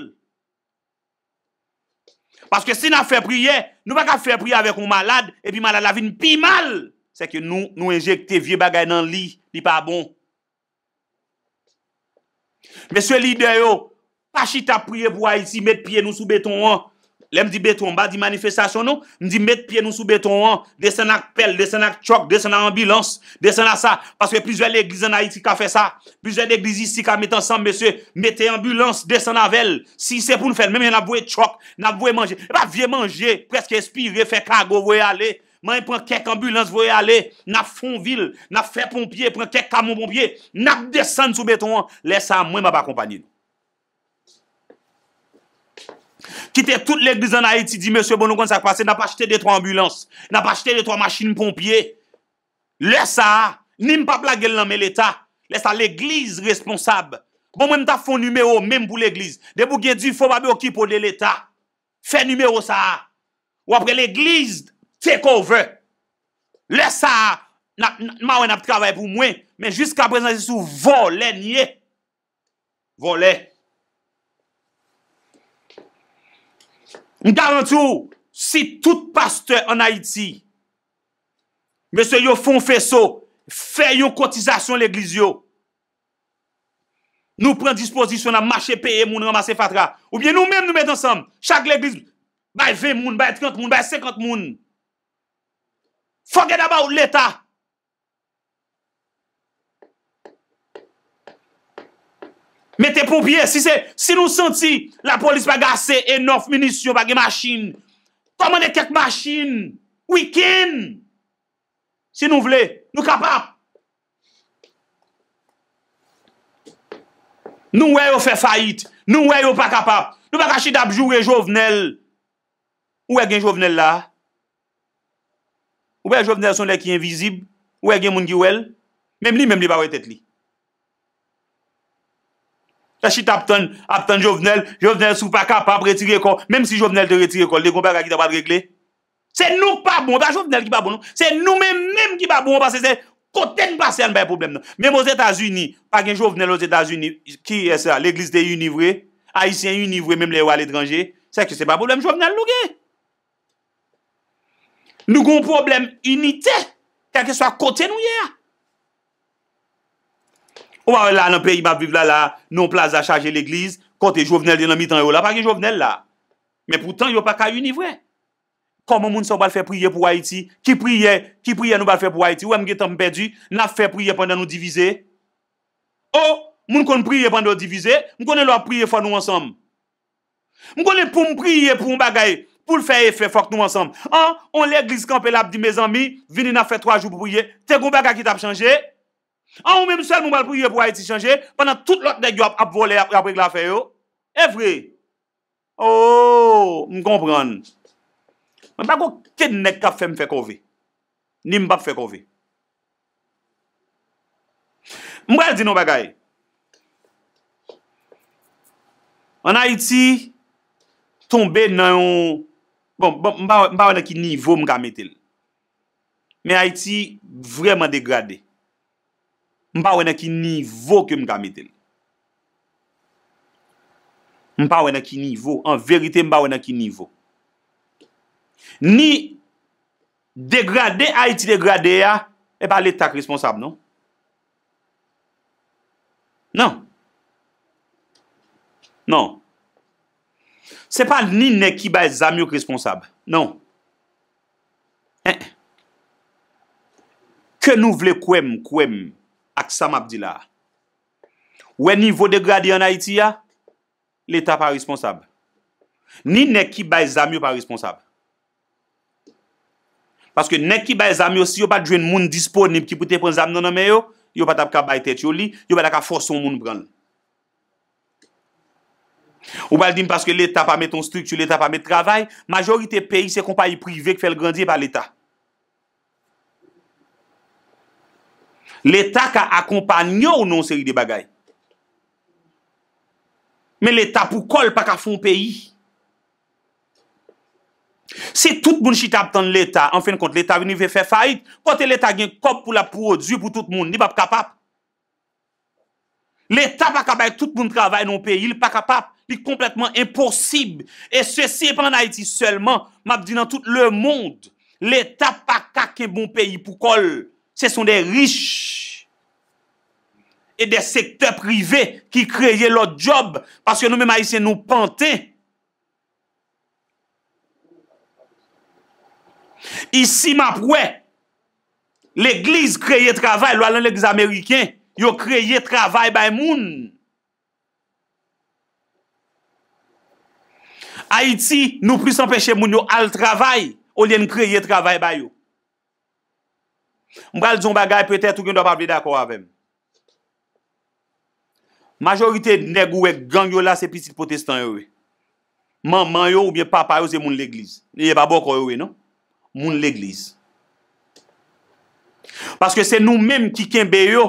Paske si nan fè priye, nou pa ka fè priye avèk ou malade, epi malade lavin pi mal, seke nou nou enjekte vie bagay nan li, li pa bon. Mè sè lider yo, pa chita priye pou a yisi met piye nou sou beton an, Le mdi beton, ba di manifestasyon nou, mdi met piye nou sou beton an, desen ak pel, desen ak chok, desen ak ambulans, desen ak sa, paswe pizwe l'eglize na iti ka fe sa, pizwe l'eglize si ka met ansan mese, mette ambulans, desen avel, si se pou nou fen, mwen a vwe chok, nan vwe manje, e eh pa vwe manje, pweske espi vwe fe kago vwe ale, man yi pren kek ambulans vwe ale, nan fon vil, nan fe pompye, pren kek kamon pompye, nan desen sou beton an, lesa mwen mba ba kompanyen. Kite tout l'Eglise an Haïti Di mè sè bonon kon sa kpase Na pa chete bon, de tro ambulans Na pa chete de tro machin pompye Le sa a Ni mpa plage l'anmè l'Etat Le sa l'Eglise responsab Bon mwen ta fon numero mèm pou l'Eglise De pou gè di fò babè okipo l'Etat Fè numero sa a Ou apre l'Eglise take over Le sa a Na mwen ap travay pou mwen Men jiska prezantise sou volè nye Volè M garanti ou, si tout pasteur an Haiti, mese yo fon feso, fe yo kotizasyon l'egliz yo, nou pren disposisyon an mache peye moun ramase fatra, ou bien nou menm nou met ansam, chak l'egliz, bay ve moun, bay triyant moun, bay sekant moun. Forget about l'etat. Mette popye, si nou senti la polis pa gase enof minisyon pa ge masin. Koman e kek masin? Ou i kin? Si nou vle, nou kapap. Nou wè yo fe fayit. Nou wè yo pa kapap. Nou pa kashi dabjou wè jovenel. Ou wè gen jovenel la? Ou wè jovenel son lè ki envizib? Ou wè gen moun giwèl? Mem li, mem li ba wè tet li. Ya chit aptan jovenel, jovenel sou pa kap, pa bretire kol, mem si jovenel te bretire kol, bon. bon, non? bon, de kon be akida wad regle. Se nou pa bon, pa jovenel ki pa bon, se nou men menm ki pa bon, pa se se kote n basen, bay problem nan. Mem o Zeta Zuni, pa gen jovenel o Zeta Zuni, ki e sa, l'Eglise de Univre, Aisyen Univre, mem le wale drange, se ke se pa problem jovenel loge. Nou kon problem unitè, kakè swa kote nou ye a. Ouwa ouwe la, nan peyi ba vive la la, nou plaz a chaje l'eglize, kote jovenel di nan mi tan yo la, pake jovenel la. Men poutan, yo pa ka yu ni vwe. Koman moun son bal fè priye pou Haiti, ki priye, ki priye nou bal fè pou Haiti, ouwe mge tan mbe bedu, nan fè priye pandan nou divize. Ou, oh, moun kon priye pandan nou divize, mwen konen lò priye fò nou ansam. Mwen konen pou m priye pou m bagay, pou l'fè fè fòk nou ansam. An, on l'eglize kampel ap di me zanmi, vini nan fè 3 jou pou priye, te goun bag An ou me msel mou bal pou yoy pou Haiti chanje, pwana tout lot nek yo ap vole ap wek la fe yo, e vre. Oh, m konpran. Mwen bako ken nek kap fe m fe kove. Ni m bak fe kove. Mwen bal di nou bagay. An Haiti, tonbe nan yon, bon, m ba wane ki nivou m gamet el. Men Haiti, vreman degrade. Mpa wè nè ki nivou ke mga metel. Mpa wè nè ki nivou. An verite mpa wè nè ki nivou. Ni degradè a iti degradè ya, e ba letak responsab non? Non. Non. Non. Se pa ni ne ki bay zamyok responsab. Non. Eh. Ke nou vle kouèm kouèm Aksa map di la. Ou e nivou degradi an Haiti ya, l'Etat pa responsable. Ni ne ki bay zamyo pa responsable. Paske ne ki bay zamyo, si yo pa dwen moun disponib ki pote pon zamyon nanome yo, yo pa tap ka bay tet yo li, yo pa da ka foson moun bran. Ou bal dim paske l'Etat pa meton stik, l'Etat pa met travay, majorite peyi se kompa yi privek fel grandye pa l'Etat. L'Etat ka akompanyo ou non seri de bagay. Men l'Etat pou kol pa ka fon peyi. Se tout moun chita ap tan l'Etat, an feyn kont l'Etat veni ve fe fayt, kote l'Etat gen kop pou la projou pou tout moun, ni pa pou kapap. L'Etat pa kapap tout moun travay non peyi, l'Etat pa kapap, pi kompletman imporsib. E se si e pen na iti selman, map di nan tout le moun, l'Etat pa kake bon peyi pou kol. Se son de rish e de sekte privé ki kreye lò job paske nou mèm a yise nou pante. Isi mèm apwe, l'eglise kreye travay, lò alè l'eglise amerikèn, yo kreye travay bay moun. Haiti nou pwis anpeche moun yo al travay ou lè n kreye travay bay yo. Mpral zon bagay preter tou gen do pa vede akor avem. Majorite negou we gang yo la se pitit potestan yo we. Man man yo ou biye papa yo se moun l'eglise. Ye ba bok yo yo we non? Moun l'eglise. Paske se nou mem ki kenbe yo.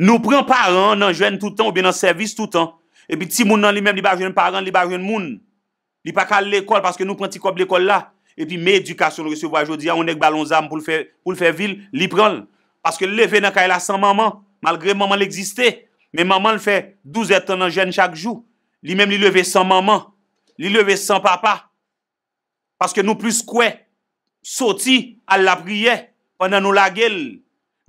Nou pren paran nan jwen toutan ou biye nan servis toutan. E pi ti moun nan li mem li bag jwen paran, li bag jwen moun. Li pa kal l'ekol paske nou pren ti kop l'ekol la. epi mè edukasyon lè se vo a jodi, a onèk balon zam pou lè fè vil, li pran lè, paske lè vè nan kè lè san maman, malgré maman lè existè, mè maman lè fè 12 etan nan jèn chak jou, li mèm li lè vè san maman, li lè vè san papa, paske nou plus kwe, soti al la priye, anan nou la gel,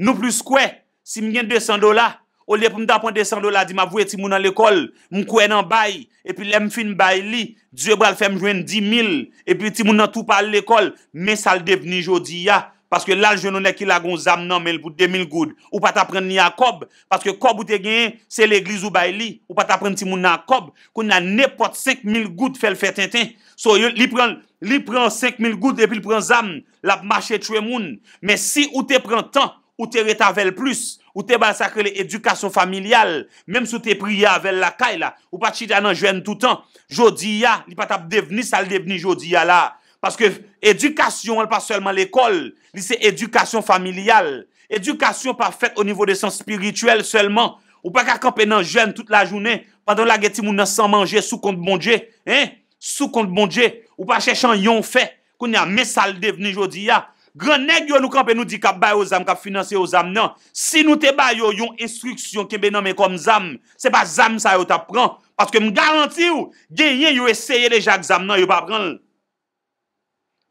nou plus kwe, si mwenye 200 dola, Ou liye pou mda pwande 100 dola di ma vwe ti moun an l'ekol. Mkwen an bay. E pi lem fin bay li. Dje bral fèm jwen 10.000. E pi ti moun an tou pa l'ekol. Men salde vni jodi ya. Paske la lje nou ne ki lagon zam nan men lpout 2.000 goud. Ou pat apren ni a kob. Paske kob ou te genye se l'egliz ou bay li. Ou pat apren ti moun an kob. Koun nan nepot 5.000 goud fel fè ten ten. So li pren 5.000 goud epil pren zam. Lap mache tchwe moun. Men si ou te pren tan ou te retavel plus. Ou te bal sakre li edukasyon familyal. Mem sou te priya vel la kay la. Ou pa chidyan nan jwen toutan. Jodiya li pat ap devni sal devni jodiya la. Paske edukasyon al pa selman l'ekol. Li se edukasyon familyal. Edukasyon pa fèt au nivou de sens spirituel selman. Ou pa kakampen nan jwen tout la jounen. Padon la geti moun nan san manje sou kont bonje. Hein? Sou kont bonje. Ou pa chèchan yon fè. Koun ya mes sal devni jodiya. Gran neg yo nou kampe nou di kap bay yo zam, kap finanse yo zam nan. Si nou te bay yo, yo yon instruksyon kembe nan men kom zam. Se pa zam sa yo tap pran. Paske m garanti yo. Genyen yo eseye le jak zam nan, yo pa pran.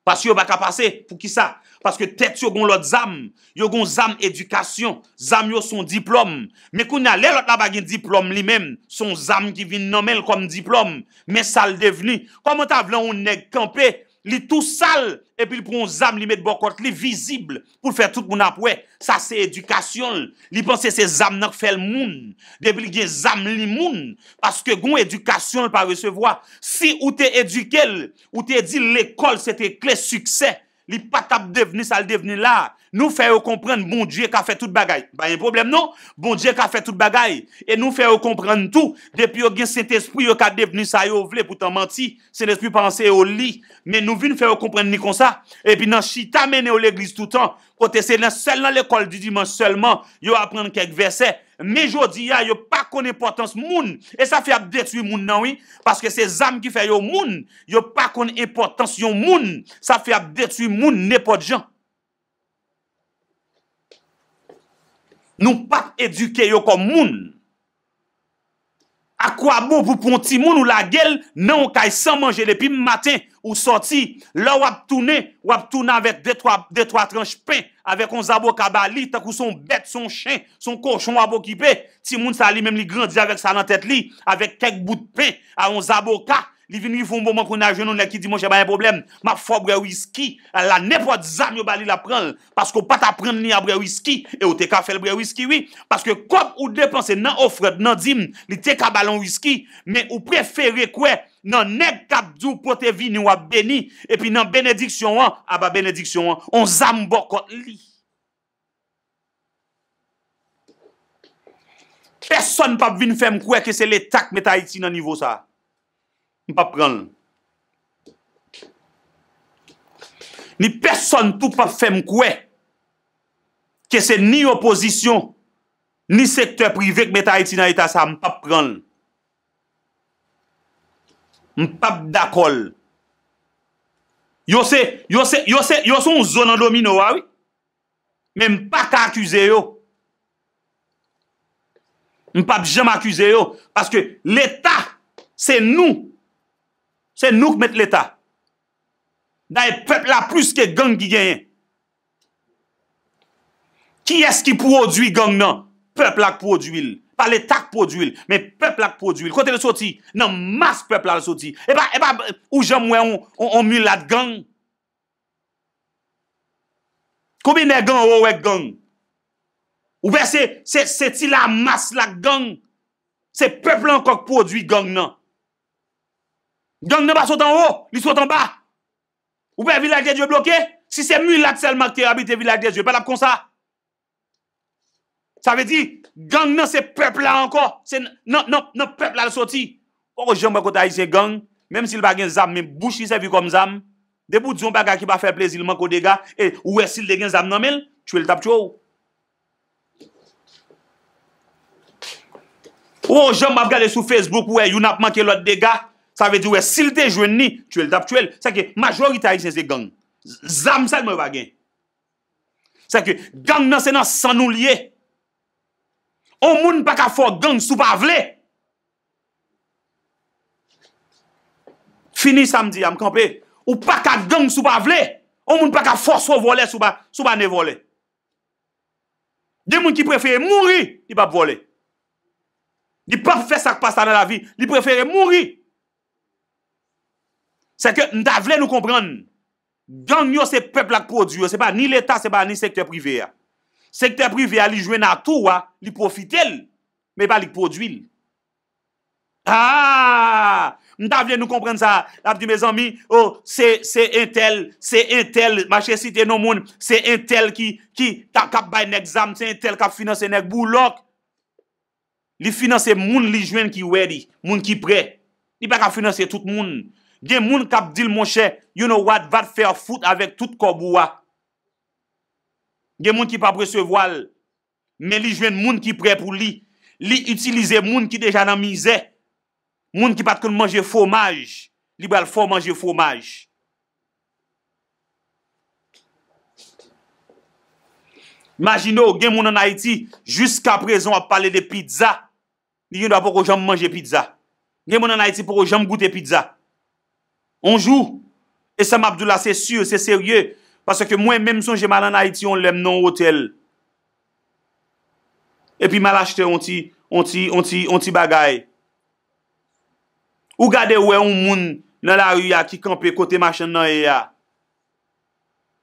Paske yo baka pase. Fou ki sa? Paske tet yo gon lot zam. Yo gon zam edukasyon. Zam yo son diplom. Me kou nye ale lot la bagen diplom li men. Son zam ki vin nan men kom diplom. Me sal deveni. Koman ta vlan yo neg kampe? Ne? li tou sal, epi pou yon zam li met bokot, li vizibl pou fè tout moun apwe, sa se edukasyon, li panse se zam nan fèl moun, debi li gen zam li moun, paske goun edukasyon pa wè se vwa, si ou te edukel, ou te edil l'ekol, se te kle suksè, li patap deveni sal deveni lak, Nou fè yo komprenn bon Dje ka fè tout bagay. Ba yon problem non? Bon Dje ka fè tout bagay. E nou fè yo komprenn tout. Depi yo gen sent espri yo ka dev ni sa yo vle pou tan manti. Sen espri panse yo li. Men nou vin fè yo komprenn ni kon sa. E pi nan chita menen yo l'eglis toutan. Kote se nan sel nan l'ekol di diman selman. Yo aprenn kek verse. Men jodi ya yo pa kon e potans moun. E sa fè ap detui moun nan wè. Paske se zanm ki fè yo moun. Yo pa kon e potans yon moun. Sa fè ap detui moun ne pot jan. Nou pat eduke yo kom moun. Akwa bo pou pon ti moun ou la gel, nan ou kay san manje le pi maten ou soti, la wap toune, wap toune avet detwa tranche pen, avet kon zaboka bali, tak ou son bet, son chen, son koshon wap okipe, ti moun sa li menm li grandi avet sa lan tet li, avet kek bout pen, avet kon zaboka bali, li vin yi foun bo man kon a jenoun le ki dimon che ba yon problem, ma fò bre whisky, la nepo a zami yo bali la pran, paske ou pat apren ni a bre whisky, e ou te ka fel bre whisky, paske kop ou depanse nan ofred nan dim, li te ka balon whisky, men ou prefere kwe, nan nek kap djou pote vi ni wap beni, epi nan benediksyon an, a ah ba benediksyon an, on zanm bokot li. Person pa vin fem kwe, ke se le tak me ta iti nan nivou sa. mpap pran. Ni person tout pap fe mkwe ke se ni oposisyon ni sektè privèk mpap pran. Mpap dakol. Yo se, yo se, yo se ou zonan domino wawit, ah men mpap akuse yo. Mpap jem akuse yo paske l'Etat se nou Se nouk met l'Etat. Na e pepl la plus ke gang ki genyen. Ki es ki produi gang nan? Pepl la produil. Pa l'Etat produil, men pepl la produil. Kote le soti, nan mas pepl la le soti. E pa, e pa, ou jom wè on, on mûl la gang? Koubi ne gang, wè gang? Ou wè se, se ti la mas la gang? Se pepl la kak produi gang nan? Gang nan ba sot an ho, li sot an ba. Ou pe vilaj de dieu bloke, si se mi lak sel mak te abite vilaj de dieu, pa lap kon sa. Sa ve di, gang nan se pepl la anko, se nan non, non, non, pepl la le soti. Ou oh, jom ba kota a yi se gang, menm sil ba gen zam, menm bouchi se vi kom zam, debout zon pa kakipa fe plez, il mank ou dega, ou we sil de gen zam nanmel, chwe l tap chou. Ou oh, jom ba vgade sou Facebook, ou we yon ap manke lot dega, Sa ve di we, sil te jwen ni, tuel tap tuel. Sa ke, majori ta isen se gang. Zam sal mwen wagen. Sa ke, gang nan senan san ou liye. Ou moun pa ka fò gang sou pa vle. Fini samdi, am kampè. Ou pa ka gang sou pa vle. Ou moun pa ka fò sou vle sou pa ne vle. Di moun ki prefere mouri, li pa vle. Di pa pfe sakpasta nan la vi, li prefere mouri. Se ke mta vle nou kompren, ganyo se pep lak podu, se pa ni l'Etat, se pa ni sektè privè a. Sektè privè a li jwen a tou a, li profite l, me pa li podu il. Ha! Ah! Mta vle nou kompren sa, ap di me zanmi, oh, se entel, se entel, ma chesite nou moun, se entel ki ta kap bay nek zam, se entel kap finanse nek boulok. Li finanse moun li jwen ki wè di, moun ki pre. Li pa kap finanse tout moun, Gen moun kap dil monshe, yon nou wad vat fè a fout avèk tout kobouwa. Gen moun ki pa prese voal, men li jwen moun ki pre pou li. Li utilize moun ki deja nan mizè. Moun ki pat kon manje fomaj. Li bèl fò manje fomaj. Majino, gen moun nan Haiti, jysk aprezon ap pale de pizza, li gen dwa pou kou jom manje pizza. Gen moun nan Haiti pou kou jom goute pizza. Onjou. Non e Samabdoula, se sur, se serye. Paske mwen menm son jema lan Haiti, on lèm nan hotel. E pi malachte, onti bagay. Ou gade we, ou moun nan la ou ya, ki kampe kote machan nan e ya.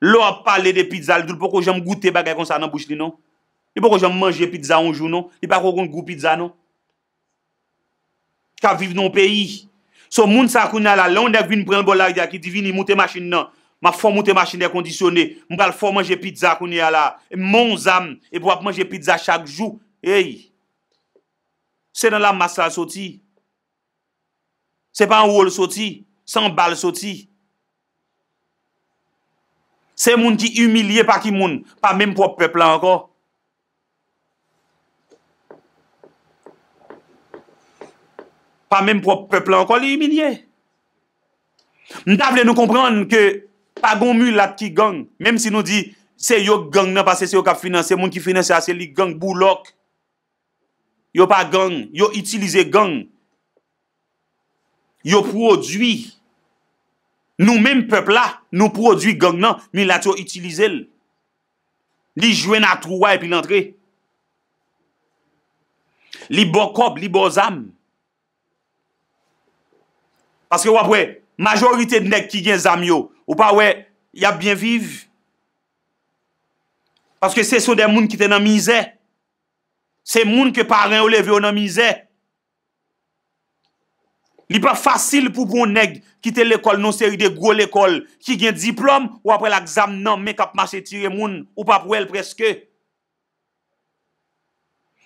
Lò ap pale de pizza al doul, poko jem goute bagay konsa nan bouchli, non? E poko jem manje pizza onjou, non? E pakokon gout pizza, non? Ka vive nan peyi. So moun sakouni ala, loun dek bin pren bolay ya ki divini moun te machin nan, ma fò moun te machin dek kondisyonè, moun kal fò manje pizza akouni ala, e moun zam, e pou ap manje pizza chak jou. Ey, se nan la masal soti, se pa an wol soti, se an bal soti. Se moun ki humiliè pa ki moun, pa menm pou ap pepla anko. pa menm pou pepla ankon li yu milye. Nda vle nou komprende ke pa gounmou lat ki gang, menm si nou di, se yo gang nan, pa se se yo ka finanse, moun ki finanse a se li gang boulok, yo pa gang, yo itilize gang, yo prodwi, nou menm pepla, nou prodwi gang nan, menm lat yo itilize l. Li jwen a troua epi lantre. Li bo kob, li bo zam, Paske wap wey, majorite de neg ki gen zamyo. Ou pa wey, yap bien viv. Paske se son de moun ki te nanmize. Se moun ke parren ou leve ou nanmize. Li pa fasil pou pou neg kite l'ekol non seri de go l'ekol. Ki gen diplom ou apre l'akzam nan, mekap mas etire moun. Ou pa pou el preske.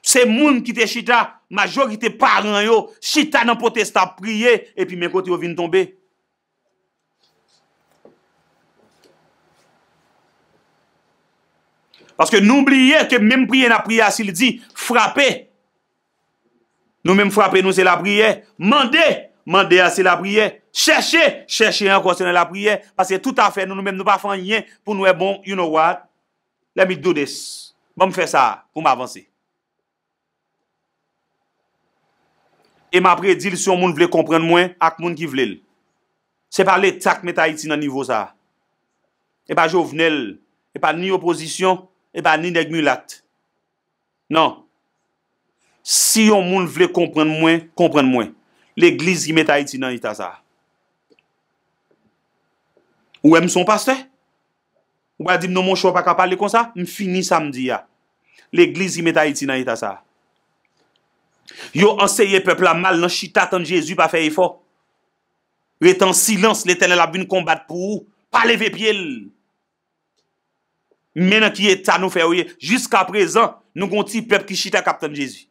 Se moun ki te chita. majorite paran yo, chita nan potesta priye, epi men kote yo vin tombe. Paske nou mbliye, ke men priye nan priye asil di, frape, nou men frape nou se la priye, mande, mande asil la priye, chèche, chèche an konse nan la priye, paske tout a fè, nou men nou pa fè nyen, pou nou e bon, you know what, let me do this, pou m avansi. E m apre dil si yon moun vle kompren mwen ak moun ki vle l. Se pa le tak metay ti nan nivou sa. E pa jovnel, e pa ni opozisyon, e pa ni negmulat. Nan. Si yon moun vle kompren mwen, kompren mwen. L'eglis ki metay ti nan yi ta sa. Ou e m son paste? Ou a di m nou moun chow pa ka pale kon sa? M fini samdi ya. L'eglis ki metay ti nan yi ta sa. Yo anseye pepl la mal nan chita tan jesu pa feye fo Ou etan silans le ten la la bun kombat pou ou Pale ve pye l Menan ki etan nou feye ou ye Jiska prezan nou gonti pepl ki chita kap tan jesu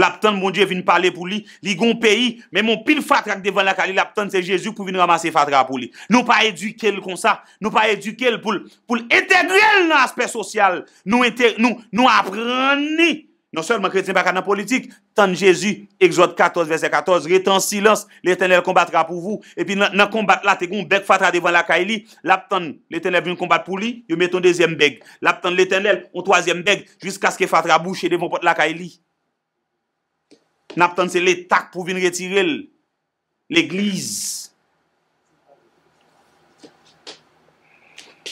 La ptan moun je vin pale pou li Li gont peyi Men moun pil fatrak devan la kari La ptan se jesu pou vin ramase fatrak pou li Nou pa edukel kon sa Nou pa edukel pou l'integril nan aspey sosyal Nou apreni Non ser man kretine baka nan politik, tan jesu, exote 14 verse 14, re tan silans, le tenel kombatra pou vou, epi nan kombat la te goun, bek fatra devan laka ili, lap tan le tenel vin kombat pou li, yo meton dezem beg, lap tan le tenel, ou toazem beg, jwis kask e fatra bouche devan pot laka ili. Nap tan se le tak pou vin retirel, l'eglize.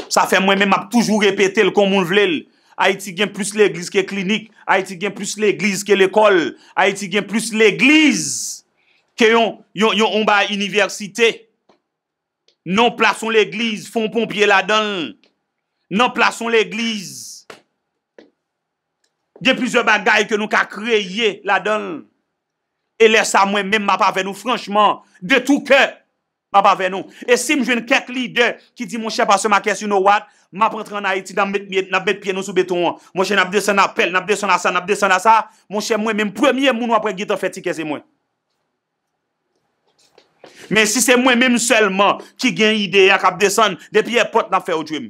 Sa fe mwen men map toujou repete l kon moun vlel, Ha iti gen plus l'Eglise ke klinik, ha iti gen plus l'Eglise ke l'ekol, ha iti gen plus l'Eglise ke yon yon yon ba universite. Non plason l'Eglise, fon pompye la don, non plason l'Eglise. Gen pise bagay ke nou ka kreyye la don, e lè sa mwen menm apave nou franchman, de tou kè. Ma pa ven nou. E si mwen jwen kèk lide ki di mwen chè pa se ma kèsi nou wat, ma pa entran na iti na bet piye nou sou beton an. Mwen chè nap desan apel, nap desan asan, nap desan asan, mwen chè mwen mèm premye moun wapre gita fètikè se mwen. Men si se mwen mèm selman ki gen ide ya kap desan, de piye pot nap fè ou djoum.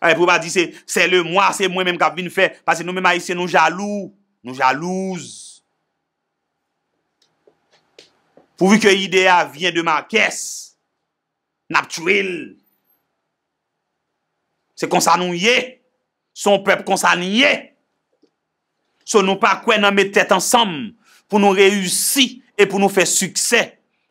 Aè pou pa di se, se lè mwa, se mwen mèm kap vin fè, pasi nou mèm a iti se nou jalou, nou jalouz. pou vi ke idea vyen de ma kes, nap tril, se konsa nou ye, son pep konsa nou ye, so nou pa kwen nan metet ansam, pou nou reyusi, e pou nou fe suksè,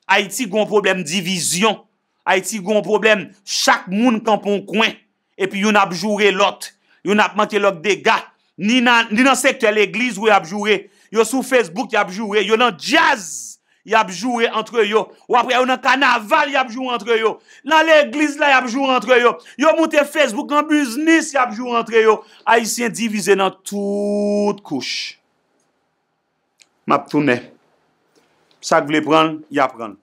Haiti gwen problem divizyon, Haiti gwen problem chak moun kampon kwen, e pi yon ap jure lot, yon ap manke lok dega, ni nan sekte l'eglise yon ap jure, yon sou facebook yon ap jure, yon nan jazz, y apjou entre yo. Ou apre ou nan kanaval, y apjou entre yo. Nan l'eglise la, y apjou entre yo. Yo moute Facebook, y apjou entre yo. A y se divize nan tout kouche. Map toune. Sa k vle pran, y ap pran.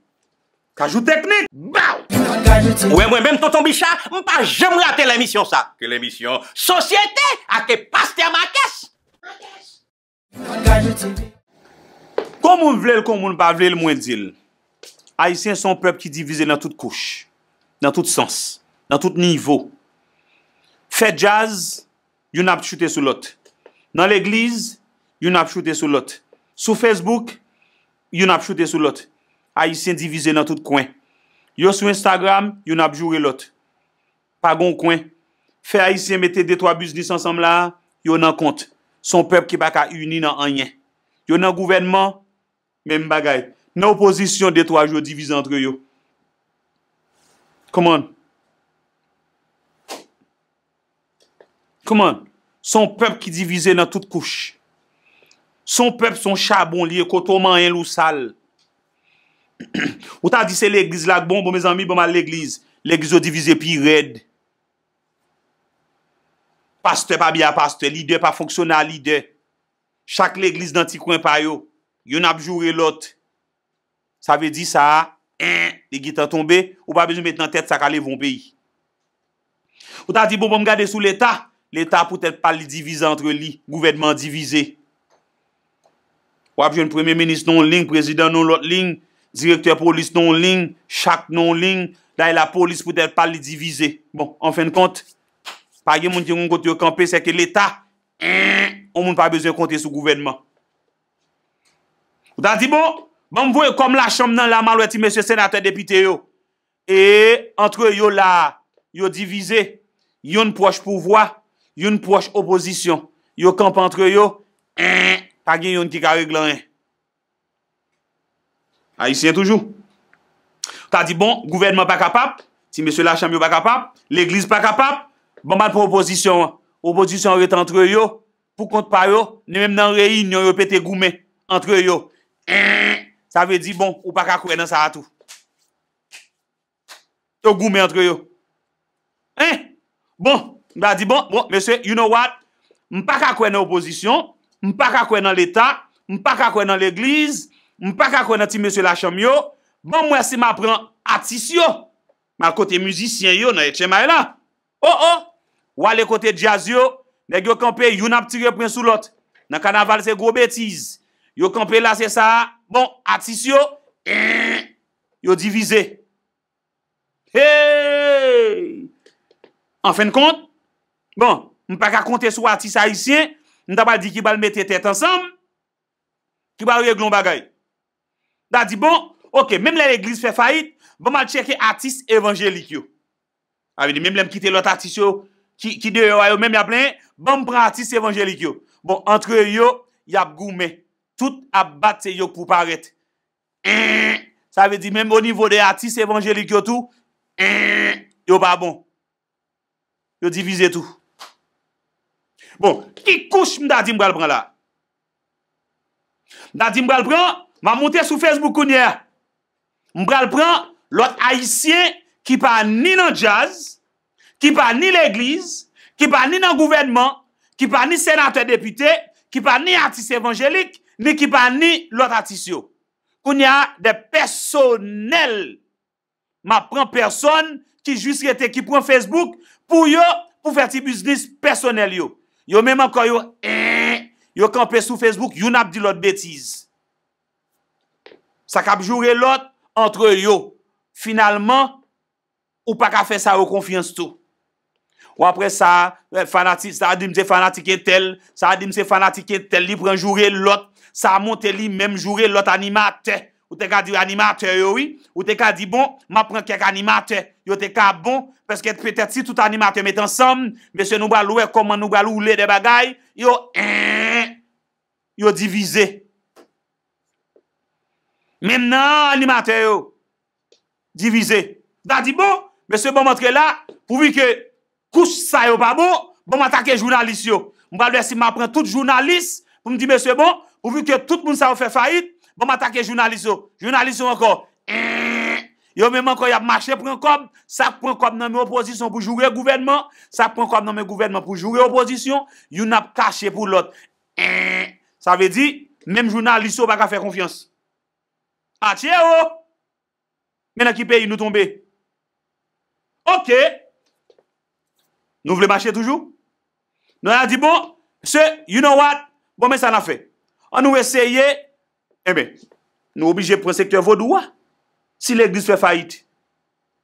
Kajou teknik! Baw! Ouè mwen mèm tonton Bichat, m pa jem la telemisyon sa. Telemisyon? Sosyete! Ake pastè a ma kes! Ake pastè a ma kes! Kajou teknik! Komoun vle l komoun, ba vle l mwen dil. Aisyen son pep ki divize nan tout kouche. Nan tout sens. Nan tout nivou. Fè jazz, yon ap chute sou lot. Nan l'eglize, yon ap chute sou lot. Sou Facebook, yon ap chute sou lot. Aisyen divize nan tout kwen. Yo sou Instagram, yon ap jure lot. Pa gon kwen. Fè Aisyen mette detwa biznis ansam la, yon nan kont. Son pep ki baka uni nan anyen. Yon nan gouvenman, Mem bagay, nan oposisyon detwaj yo divize antre yo. Come on. Come on. Son pep ki divize nan tout kouch. Son pep son chabon liye koto man yen lou sal. Ou ta di se l'eglize lak bon, bo me zanmi, bo man l'eglize. L'eglize yo divize pi red. Pastè pa biya pastè, li de pa fonksyon nan li de. Chak l'eglize dan ti kwen pa yo. Yon apjou re lot. Sa ve di sa, le git an tombe, ou pa bezou met nan tet sa ka le von peyi. Ou ta di, bon, bon, m gade sou l'Etat, l'Etat pou tèl pal li divize entre li, gouvenman divize. Ou apjou n'premier menis non ling, prezident non lot ling, direktor polis non ling, chak non ling, daye la e polis pou tèl pal li divize. Bon, an fen kont, pa ye moun gen yon kote yon kampe, se ke l'Etat, ou moun pa bezou kote sou gouvenman. Ou ta di bon, banm vwe kom la chanm nan la malwe ti mese senate depite yo. E entre yo la, yo divize, yon proche pouvoi, yon proche oposisyon. Yo kamp entre yo, ta gen yon ki ka reglan e. Aisyen toujou. Ou ta di bon, gouvenman pa kapap, ti mese la chanm yo pa kapap, l'eglise pa kapap, banman pou oposisyon. Oposisyon rete entre yo, pou kontpare yo, ne menm nan rey ni yo repete goume entre yo. Sa eh, ve di, bon, ou pa ka kwen nan sa atou. To gume antre yo. Eh, bon, mba di, bon, bon, mese, you know what? Mpa ka kwen nan opozisyon, mpa ka kwen nan l'Etat, mpa ka kwen nan l'Eglise, mpa ka kwen nan ti mese la chamyo. Bon, mwen se ma pren atis yo. Ma kote muzisyen yo, nan etche may la. Oh, oh, wale kote jazz yo, negyo kampe, you nap tire pren sou lot. Nan kan aval se go betiz. Yo kampe la se sa, bon, atis yo, yo divize. Hey! An fen kont, bon, mwen pa ka konte sou atis haisyen, mwen tabal di ki bal mette tet ansam, ki bal ye glon bagay. Da di, bon, ok, menm lè l'eglise fe fayit, ban mal cheke atis evanjelik yo. Avini, menm lèm kite lòt atis yo, ki de yo a yo menm ya plen, ban m pran atis evanjelik yo. Bon, antre yo, yap goumey. Tout abat se yok pou paret. Sa eh, ve di, menm o nivou de atis evanjelik yo tou, eh, yo pa bon. Yo divize tou. Bon, ki kouch mda di mbral pran la? Mda di mbral pran, mwa monte sou Facebook ou nyè. Mbral pran, lot aisyen, ki pa ni nan jazz, ki pa ni l'eglise, ki pa ni nan gouvenman, ki pa ni senatè deputè, ki pa ni atis evanjelik, Ni ki pa ni lot atis yo. Koun ya de personel ma pren person ki jis rete ki pren Facebook pou yo pou fer tip uslis personel yo. Yo menman kon yo eee, eh, yo kanpe sou Facebook yo nap di lot betiz. Sa kap jure lot entre yo. Finalman ou pa ka fe sa yo konfians tou. Ou apre sa, eh, fanatik, sa a dim se fanatik e tel, sa a dim se fanatik e tel li pren jure lot sa monte li mem jure lot animatè. Ou te ka di animatè yo, ou te ka di bon, ma pren kek animatè. Yo te ka bon, peske petè si tout animatè met ansam, mese nou ba louè, koman nou ba louè de bagay, yo, yo divize. Men nan animatè yo, divize. Da di bon, mese bon montre la, pou vi ke, kous sa yo pa bon, bon mwata ke jounalis yo. Mwa mwen si ma pren tout jounalis, pou mwen di mese bon, Ouvi ke tout moun sa ou fe fayit, bom atake jounaliso. Jounaliso anko. Yo menman kon yap mache pren kom, sa pren kom nan men oposisyon pou joure gouverman, sa pren kom nan men gouverman pou joure oposisyon, yon ap kache pou lot. Sa ve di, menm jounaliso baka fe konfians. A tche ou, men ekipen yon nou tombe. Ok, nou vle mache toujou? Nou a di bon, se, you know what, bon men sa na fe. an nou eseye, ebe, nou obije pronsekte vodou wa, si l'egliswe fayit,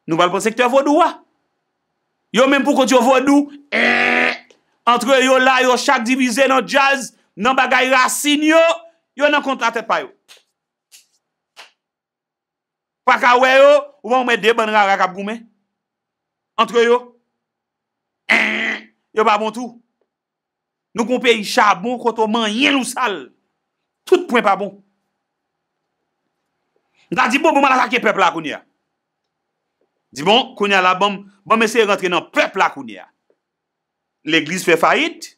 nou bade pronsekte vodou wa, yo menm pou kont yo vodou, eh, entre yo la, yo chak divize nan jazz, nan bagay rasin yo, yo nan kont la tet pa yo. Faka we yo, ou man mwede ban rara kap goumen, entre yo, eh, yo ba bon tou, nou konpe yi chabon, yo kont o man yen ou sal, Tout pouen pa bon. Nda di bo, bouman la sakye pep la kounia. Di bon, kounia la, bom bon, mese rentre nan pep la kounia. L'eglise fe fayit,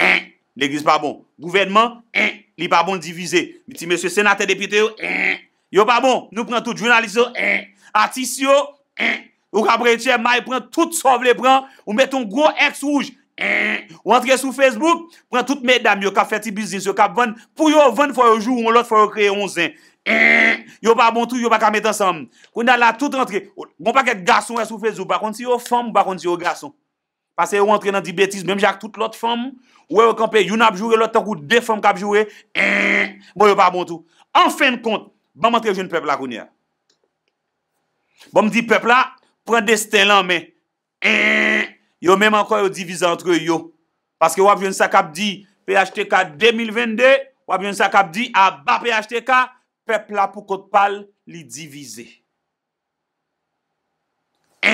en, l'eglise pa bon. Gouvernement, en, li pa bon divize. Miti mese senate depite yo, en, yo pa bon, nou pran tout jounaliso, en, atisyo, en, ou kabreche, may pran, tout sov le pran, ou meton go ex rouge, Eh, ou antre sou Facebook, pren tout medam, yo kap feti bizins, yo kap ven, pou yo ven fwa yo jou, ou lot fwa yo kreye onsen, eh, yo pa bon tou, yo pa ka met ansam, kon na la tout antre, kon pa ke gason wè sou Facebook, bakon ti yo fom, bakon ti yo gason, pase yo antre nan di betis, mèm jak tout lot fom, ou wè wè kampè, yon ap jouwe, lot tak ou de fom kap jouwe, eh, bon yo pa bon tou, an fèn kont, ban mantre joun pep la kon ya, bon mdi pep la, pren desten lan men, enn, Yo menm ankon yo divize antre yo. Paske wap yon sakap di PHTK 2022, wap yon sakap di aba ah, PHTK, pepla pou kotpal li divize. E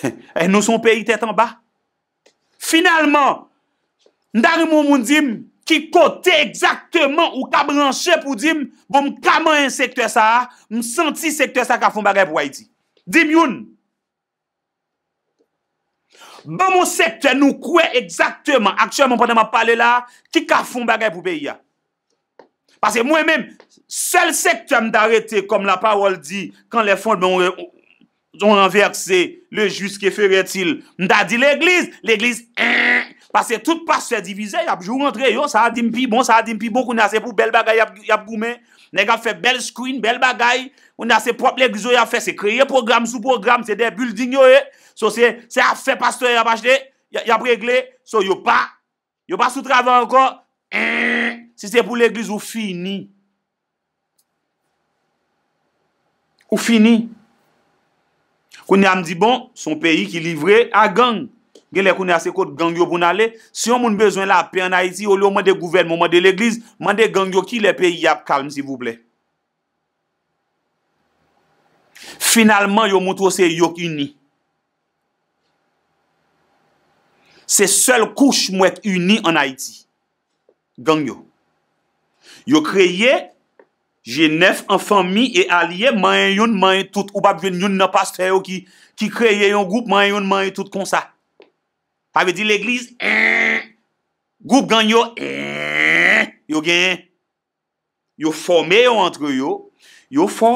eh, nou son peyi tetan ba? Finalman, ndari moun moun bon, dim ki kote ekzakteman ou ka branche pou dim pou m kaman yon sekte sa, m senti sekte sa ka foun bagay pou wa iti. Dim yon, Bon moun sektor nou kwe Exactement, aktyon moun pwede mwen pale la Ki ka fon bagay pou beya Pase mwen men Sel sektor mwen darete Kom la parol di, kan le fon Mwen renversi Le jus ke fere til Mwen darete l'eglise, l'eglise Pase tout pas se divize, yon joun rentre Yon sa adim pi bon, sa adim pi bon Koun ase pou bel bagay yon pou men Nèk an fe bel screen, bel bagay Koun ase prop lèk zyo yon fè, se kreye program Sou program, se de building yo e So se a fe pastor ya bache de, ya pregle, so yo pa, yo pa sutravan anko, si se pou l'eglize ou fini. Ou fini. Kouni a mdi bon, son peyi ki livre, a gang. Gye le kouni a se kote gang yo pou nale, si yo moun bezwen la pey anay ti, yo le yo man de gouvernment, man de l'eglize, man de gang yo ki le peyi yap kalm, si vou ple. Finalman yo moun trose yok ini. Se sel kouche mwèk uni an Haiti. Ganyo. Yo kreye, jenef an fami e alye, man yon man yon tout, ou bab yon yon nan pastor yo ki kreye yon goup, man yon man yon tout konsa. Pa ve di l'eglise, eh, goup ganyo, yo genyen. Eh, yo fome yo antre yo, yo fò.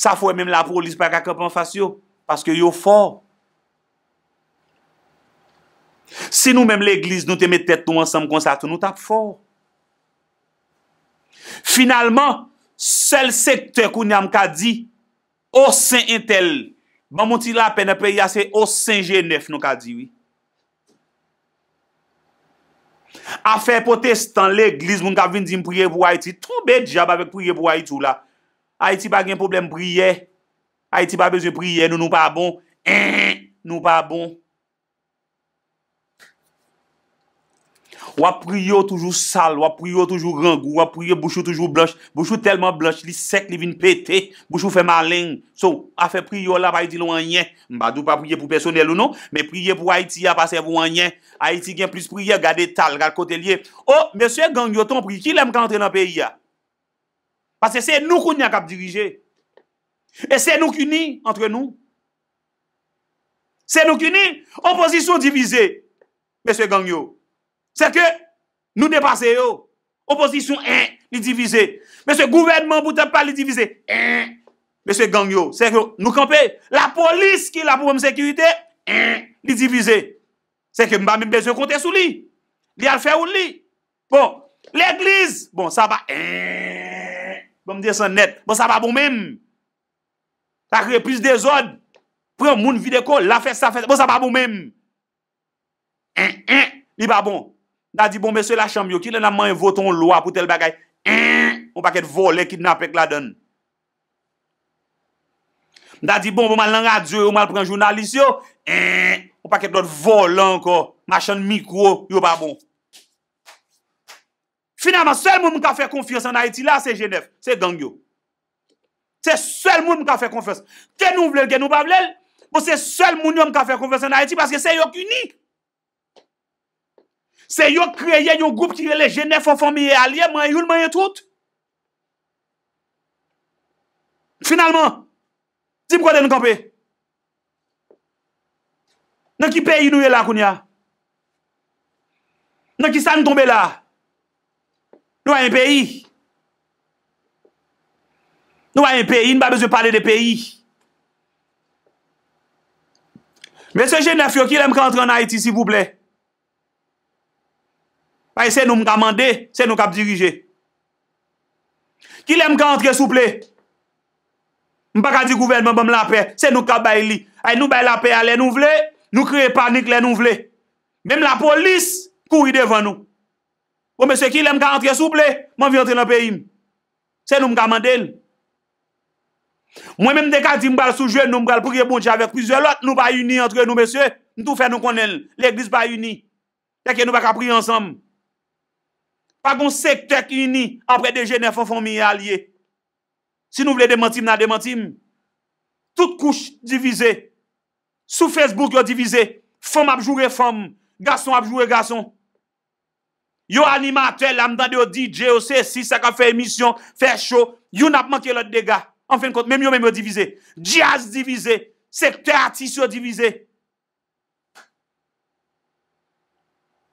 Sa fò e mèm la polis pa kakèp an fasyo, paske yo fò. Si nou mèm l'Eglise nou te mè tètou ansem konsatou, nou tap fò. Finalman, sel sektè kou ni am kadi, osen entel, mamouti la pène pè, yase osen jenef nou kadi. Afè potestan l'Eglise, moun ka vin di m priye pou Haiti, troube djab avèk priye pou Haiti ou la. Haiti pa gen problem priye, Haiti pa bezè priye, nou nou pa bon, nou pa bon. Nou pa bon. Wap priyo toujou sal, wap priyo toujou rangou, wap priyo bouchou toujou blanche, bouchou telman blanche, li sek, li vin pete, bouchou fe malen. Sou, afe priyo la pa iti lou an yen, mba dou pa priye pou personel ou nou, me priye pou Haiti a pase pou an yen. Haiti gen plus priye, gade tal, gade kote liye. O, oh, mese Gagnon ton priye, ki lem kante nan peyi a? Pase se nou koun ya kap dirije. E se nou kouni entre nou. Se nou kouni, oposisyon divize. Mese Gagnon. se ke nou depase yo, oposisyon en, li divize. Mese, gouvernment bouten pa li divize, en, mese gang yo, se ke nou kampe, la polis ki la poubem sekirite, en, li divize. Se ke mba mi beze kontes ou li, li alfe ou li. Bon, l'eglise, bon, sa va en, bon mdiye san net, bon sa va bon menm. Tak reprise de zon, pren moun videko, la fese, sa fese, bon sa va bon menm. En, en, li ba bon. Da di bon, mese la chanm yo, ki lè nan man yon voton lwa pou tel bagay, mwen pa kèd volè ki lè nan pek la den. Da di bon, mwen bon, mal nan radio, mwen mal pren jounalisy yo, mwen pa kèd dot volè anko, machan mikro, yo pa bon. Finanman, sel moun mwen ka fè konfiyans an Aiti la, se Genève, se gangyo. Se sel moun mwen ka fè konfiyans. Ken nou vlel, ken nou pa vlel, mwen bon, se sel moun yon mwen ka fè konfiyans an Aiti, paske se yo kuni. Se yo kreye yo goup ki rele jene fò fò miye alye man yon man yon tout. Finalman, zim kwa den nou kampe? Nou ki peyi nou ye la koun ya? Nou ki sa nou tombe la? Nou wè yon peyi? Nou wè yon peyi? Nou wè yon peyi? Nou wè yon peyi? Nou wè yon peyi? Mè se jene fò ki lem kante an Haiti si poupley? Ay se nou m gaman de, se nou kap dirije. Ki lem ka antre souple? M pa ka di gouvenman bon, m la pe, se nou kap bay li. Ay nou bay la pe a bon, le nou vle, nou kre panik le nou vle. Mem la polis kouri devan nou. O mese, ki lem ka antre souple? M an vi antre nan pe im. Se nou m gaman del. Mwen men de ka di m bal soujou, nou m gal pou ye bon chavek. Pou ye lot nou bay uni antre nou mese, nou tou fe nou konel. L'eglis bay uni. Ya ke nou baka priy ansam. Pagoun sektèk ini apre de jene fò fò miye alye. Si nou vle demantim nan demantim. Tout kouch divize. Sou Facebook yo divize. Fòm apjoure fòm. Gason apjoure gason. Yo animatèl amdade yo DJ yo se si. Sak ap fè emisyon. Fè show. You nap manke lòt dega. An fèn kont. Mèm yo mèm yo divize. Jazz divize. Sèktèk atis yo divize.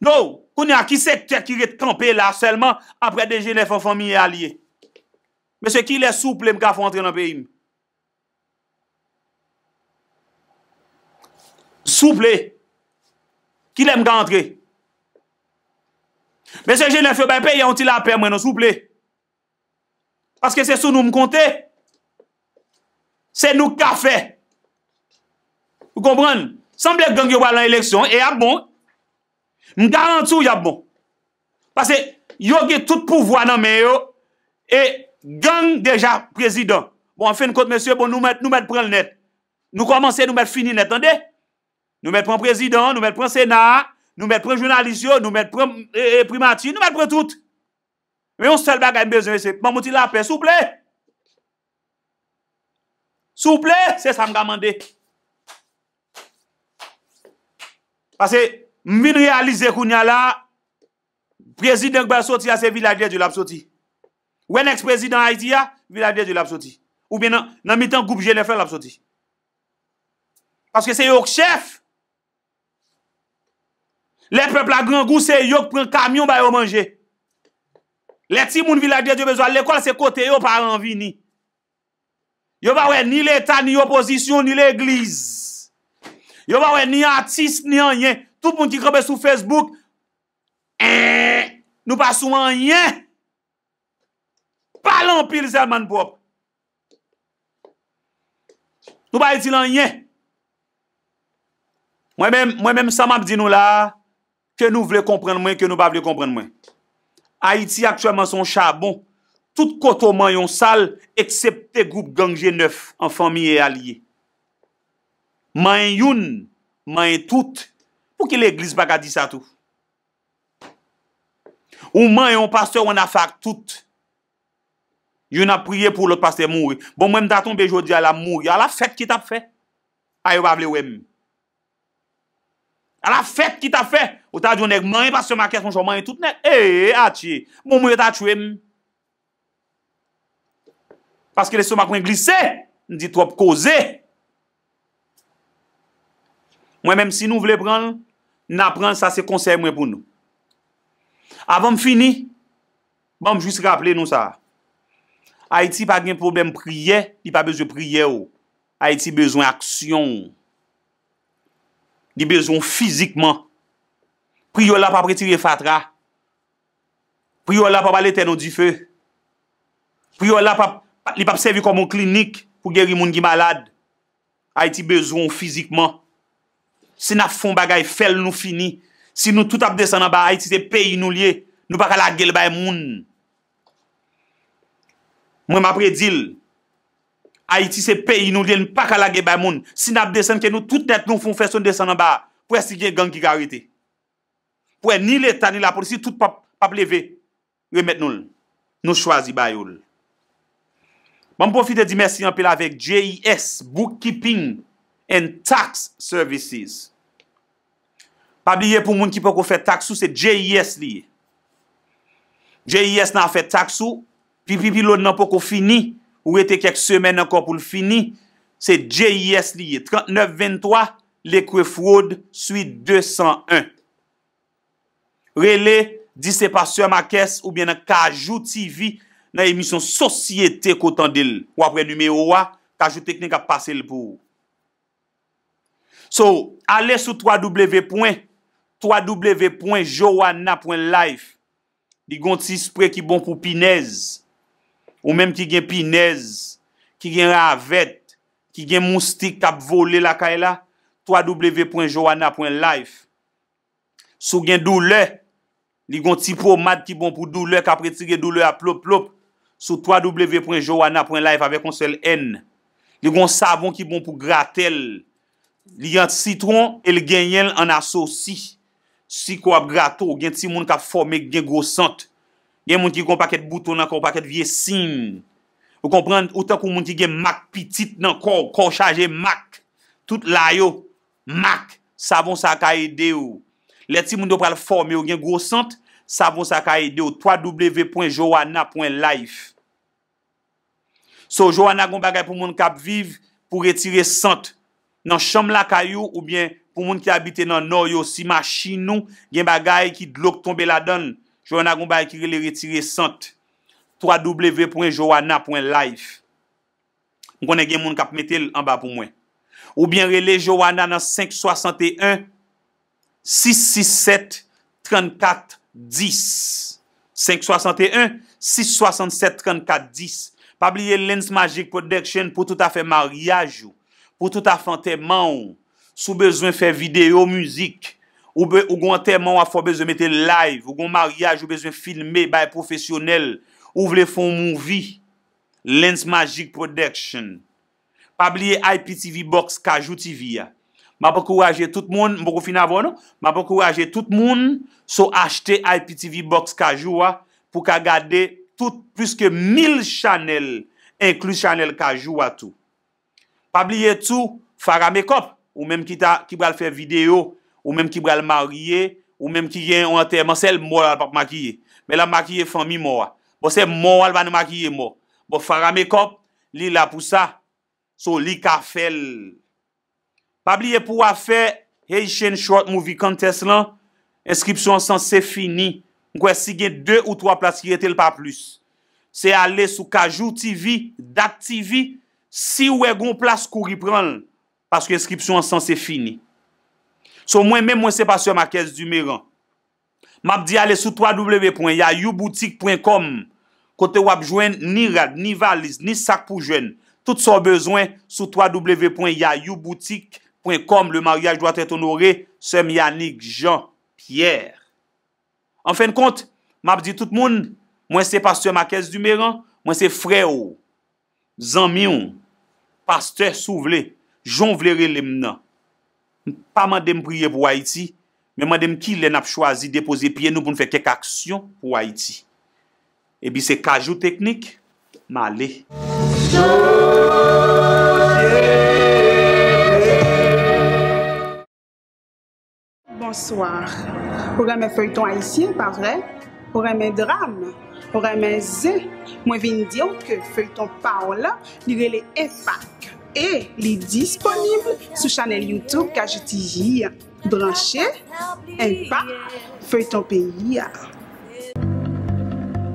Nou, koun ya ki se kèk kiret kampe la selman apre de jenè fèm fèm miye alye. Mè se ki lè souple mkè fèm antre nan pey mè. Souple. Ki lè mkè antre. Mè se jenè fèm bay pey yon ti la pèm mwen nou souple. Paske se sou nou mkonte. Se nou ka fè. Ou kompran? Semble gangyo wè lan eleksyon, e ap bon... M gaman sou yab bon. Pase, yo ge tout pouvoan nan me yo, e gen deja prezidant. Bon, fe n kote, mese, bon, nou met prel net. Nou komanse, nou met fini net, an de? Nou met prel prezidant, nou met prel senat, nou met prel jounalisyon, nou met prel e, e, primatir, nou met prel tout. Me yon sel bagay m bezon ese. M mouti lape, souple! Souple! Se sa m gaman de. Pase, Mvin realize koun ya la, prezident ba soti a se vilade di lap soti. Wen ex-prezident Haiti a, vilade di lap soti. Ou ben nan mitan goup jenefer lap soti. Aske se yok chef. Le pepla gran goun se yok pril kamyon ba yo manje. Le timoun vilade di yo bezwa, lekwal se kote yo pa anvi ni. Yo ba we ni l'eta, ni oposisyon, ni l'egliz. Yo ba we ni artist, ni anyen. moun ki krepe sou Facebook eh, nou pa sou man yen palan pil zelman pop nou pa eti lan yen mwen menm samap di nou la ke nou vle kompren mwen, ke nou pa vle kompren mwen Haiti aktuèman son chabon tout koto man yon sal eksepte goup gangje neuf an famye alye man yon man tout Pou ki l'eglis baga di sa tou? Ou man yon paste ou an a fag tout? Yon a priye pou l'ot paste mou. Bon mwen mta ton bejou di ala mou. Yon ala fèk ki ta fè? Ayo bavle wèm. Ala fèk ki ta fè? Ou ta di yon neg man yon paste ou an a fag tout? E, ati. Bon mwen yon ta tue m. Paske lè seman kwen glisse. Ndi trop koze. Mwen mwen msi nou vle pranl. N apren, sa se konsey mwen pou nou. Avon fini, bon, jwis rapple nou sa. Aiti pa gen problem priye, li pa bezo priye ou. Oh. Aiti bezo aksyon. Li bezo fizikman. Priyo la pa pretire fatra. Priyo la pa pale teno di fe. Priyo la pa, li pa psevi kon moun klinik pou geri moun gi malad. Aiti bezo fizikman. Se na fon bagay fel nou fini, si nou tout ap desen an ba, Haiti se peyi nou liye, nou pa kalagele bay moun. Mwen mapre dil, Haiti se peyi nou liye, nou pa kalagele bay moun. Si na ap desen ke nou tout net nou fon fesyon desen an ba, pou e si gen ki garite. Pou e ni leta ni la polisi, tout pa pleve, yon met nou, nou chwazi bay ou. Mwen mwofite di mesi an pe la vek, JIS Bookkeeping Association, And tax services. Pabliye pou moun ki pokou fè taxou, se JIS e liye. JIS nan fè taxou, pi pi pi lò nan pokou fini, ou ete kek semen ankon pou l'fini, se JIS liye. 39-23, lèkwe fraude, suite 201. Relè, disè pa sè ma kes, ou bè nan kajou TV, nan emisyon sosyete koutan dil. Ou apre numè ou a, kajou teknik ap pase lè pou ou. So, ale sou 3w.johanna.life li gon ti spre ki bon pou pinez ou menm ki gen pinez ki gen ravet ki gen moustik tap vole la kaela 3w.johanna.life Sou gen doule li gon ti promat ki bon pou doule kapre ti gen doule a plop plop sou 3w.johanna.life ave konsel N li gon savon ki bon pou gratel li yon citron, e li gen yon an asosi, si kwa ap grato, gen ti moun kap forme gen grosante, gen moun ki kompaket boutonan, kompaket vie sin, ou komprend, outan kou moun ki gen mak pitit nan kor, kor chaje mak, tout layo, mak, sa von sa ka ede ou, le ti moun do pral forme ou gen grosante, sa von sa ka ede ou, www.joana.life So, joana kon bagay pou moun kap vive, pou retire sant, nan chanm la kayou ou bien pou moun ki abite nan nor yo si ma chi nou, gen bagay ki dlok tombe la don, joran agon ba ekire le retire sant, www.johana.life Mwen konen gen moun kap metel an ba pou mwen. Ou bien rele Johana nan 561-667-3410 561-667-3410 Pabliye Lens Magic Production pou tout afe mariage yo. pou tout a fan teman ou, sou bezwen fè videyo, müzik, ou gwen teman ou a fò bezwen mette live, ou gwen maryaj ou bezwen filmè, baye profesyonel, ou vle fò moun vi, Lens Magic Production, pabliye IPTV Box Kajout TV ya. Mwen pou kouwaje tout moun, mwen pou kouwaje tout moun, sou achete IPTV Box Kajout ya, pou ka gade tout, plus ke mil chanel, inklu chanel Kajout ya tout. Pabliye tou, fara mekop, ou menm ki bral fe video, ou menm ki bral marye, ou menm ki gen anterman, se l mwa al pap makye. Men la makye fanyi mwa. Bo se mwa al ban makye mwa. Bo fara mekop, li la pou sa. So li ka fel. Pabliye pou a fe, hey shen short mouvi kontes lan, inskripsyon san se fini. Mwen kwa si gen 2 ou 3 plat si gen tel pa plus. Se ale sou kajou ti vi, dat ti vi, Si ou e goun plas kou ripran, paske inskripsyon ansan se fini. So mwen men mwen se pa se ma kez du meran. Mab di ale sou 3W.yayouboutik.com kote wap jwen ni rad, ni valiz, ni sak pou jwen. Tout so bezwen sou 3W.yayouboutik.com le maryaj doa te tonore sem Yannick Jean-Pierre. An fen kont, mab di tout moun, mwen se pa se ma kez du meran, mwen se freyo, zanmion, Pastè sou vle, joun vle re lem nan. N pa man dem priye pou Haiti, men man dem ki lè nap chwazi depoze piye nou pou nou fè kèk aksyon pou Haiti. Ebi se kajou teknik, man le. Bonsoir. Pou reme feu y ton Haitien, pa vre? Pou reme dram? Pou reme dram? Orèmen zè, mwen ven diyo ke fey ton paola, liwe le epak. E li disponible sou chanel YouTube kajetiji. Branche, epak, fey ton peyi.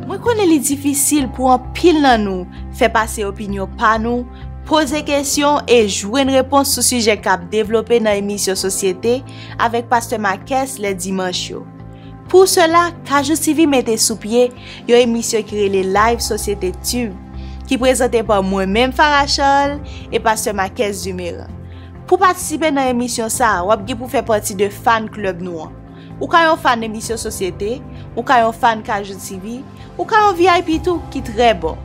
Mwen konen li difisil pou an pil nan nou, fey pase opinyo pa nou, pose kesyon e jwene repons sou suje kap devlope nan emisyon sosyete avèk paste ma kes le dimansyo. Pou sè la, Kajout TV mette sou pye yo emisyon krele live sosyete tube ki prezante pa mwen men fara chal e pa sè ma kes jumele. Pou patisipe nan emisyon sa, wap ge pou fè pati de fan klub nou an. Ou ka yon fan emisyon sosyete, ou ka yon fan Kajout TV, ou ka yon VIP tou ki tre bon.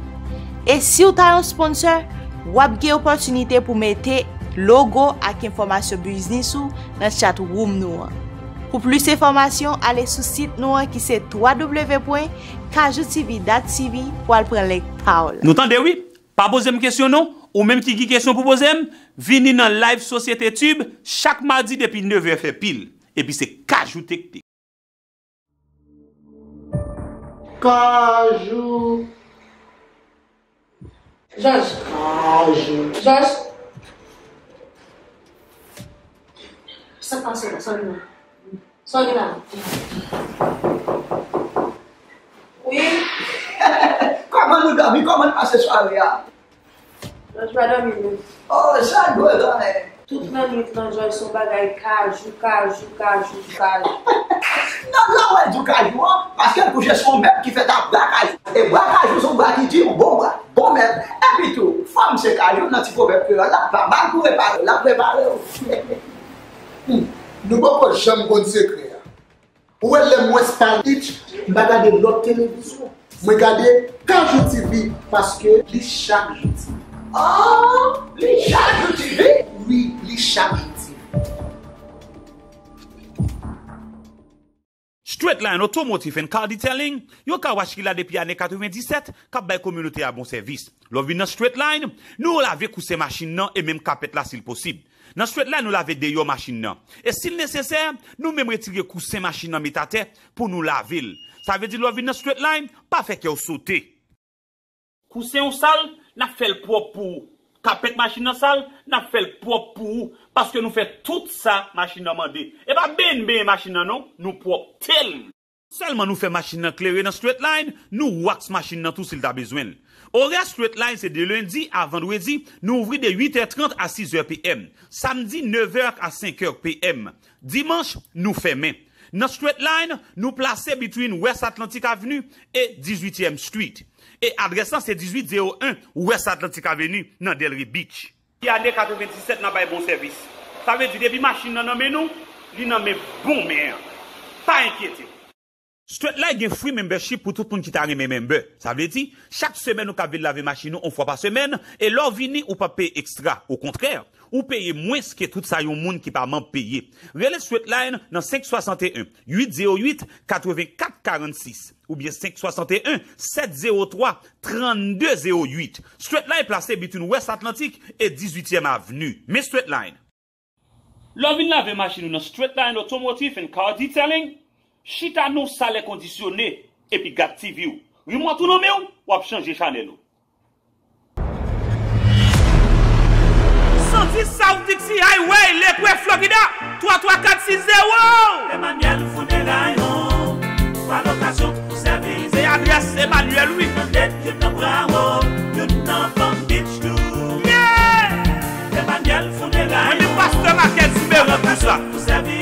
E si ou ta yon sponsor, wap ge oportunite pou mette logo ak informasyon biznisou nan chatwoum nou an. Pou plis informasyon, ale sou sit nou an ki se www.kajoutv.tv pou al pren lek taol. Nou tan dewi, pa bozem kesyon nou, ou menm ki ki kesyon pou bozem, vini nan live sosyete tube chak madi depi 9 fpil. Ebi se Kajoutek.t Kajout Joj Kajout Joj Sèpansè, sèpansè Soni nan. Oui. Kwa man nou dami, kwa man nou aseswa mi a? Nan jwa dami moun. O, san moun dan e. Tout nan moun nan jwa sou bagay kajou, kajou, kajou, kajou. Nan nan wè di kajou, an. Paskèm pou jè sou mèp ki fè da blakajou. E blakajou sou mwakidim, bom mèp. E pitu, fòm se kajou nan ti pou mèp. La pwa mwakidim, la pwa mwakidim. Nou bon kon jem kon se kre ya. Ouwe lem mwen spandij, mbaga de blok televizyon. Mwen gade, kanjou TV, paske li chanjou TV. Aaaa, oh, li chanjou TV? Oui, li chanjou TV. Straight line automotive and car detailing, yon ka wach ki la depi ane 97, kap bay komunite a bon servis. Lo vi nan straight line, nou la ve kouse machin nan, e men kapet la sil posib. Nan straight line nou lave de yo machin nan. E sil neseser, nou mem retire kousen machin nan mitate pou nou lavil. Sa ve di lovi nan straight line, pa feke ou sote. Kousen ou sal, na fel prop pou. Kapet machin nan sal, na fel prop pou. Paske nou fe tout sa machin nan mandi. E ba ben ben machin nan nou, nou prop tel. Selman nou fe machin nan kleri nan straight line, nou wax machin nan tou sil da bezwen. O rea street line se de lundi a vendwezi nou ouvri de 8h30 a 6hpm, samdi 9h a 5hpm, dimans nou femen. Nan street line nou plase betwen West Atlantic Avenue e 18e street, e adresan se 1801 West Atlantic Avenue nan Delry Beach. Di ane 97 nan baye bon servis, sa ve di de bi machin nan nomen nou, li nan men bon men, pa enkyete. Stret line gen free membership pou tout pon ki ta reme membe. Sa vle di, chak semen ou ka vil lave machinou on fwa pa semen, e lor vini ou pa pe ekstra. Ou kontrèr, ou peye mwes ke tout sa yon moun ki pa man peye. Relè stret line nan 561-808-8446 ou bie 561-703-3208. Stret line plase bitoun West Atlantic e 18e avenu. Me stret line. Lor vini lave machinou nan stret line automotive and car detailing. Chita nou sa le kondisyone epi gati vi ou. Ou yon mwato nou me ou, wap chanje chanye nou. Santi saoutik si haywe, lekwe Florida, 3-3-4-6-0. Emaniel Founelay ou, wap lokasyon pou sebi. E adres Emaniel ou. Emaniel Founelay ou, wap lokasyon pou sebi.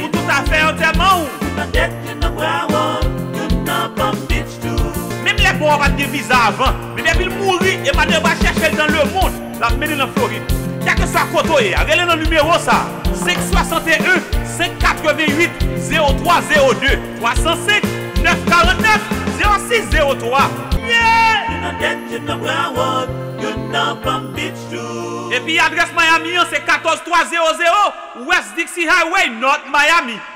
You're not a bitch too Mèm lè pou wapat devisa avan Mèm lè pou mouri E mwenèm wapache chèl dan lè moun La mèdè nan florit Kèkè sa koto e Arè lè nan numèro sa 561-588-0302 305-949-0603 You're not dead You're not a world You're not a bitch too E pi adres Miami an Se 14300 West Dixie Highway Not Miami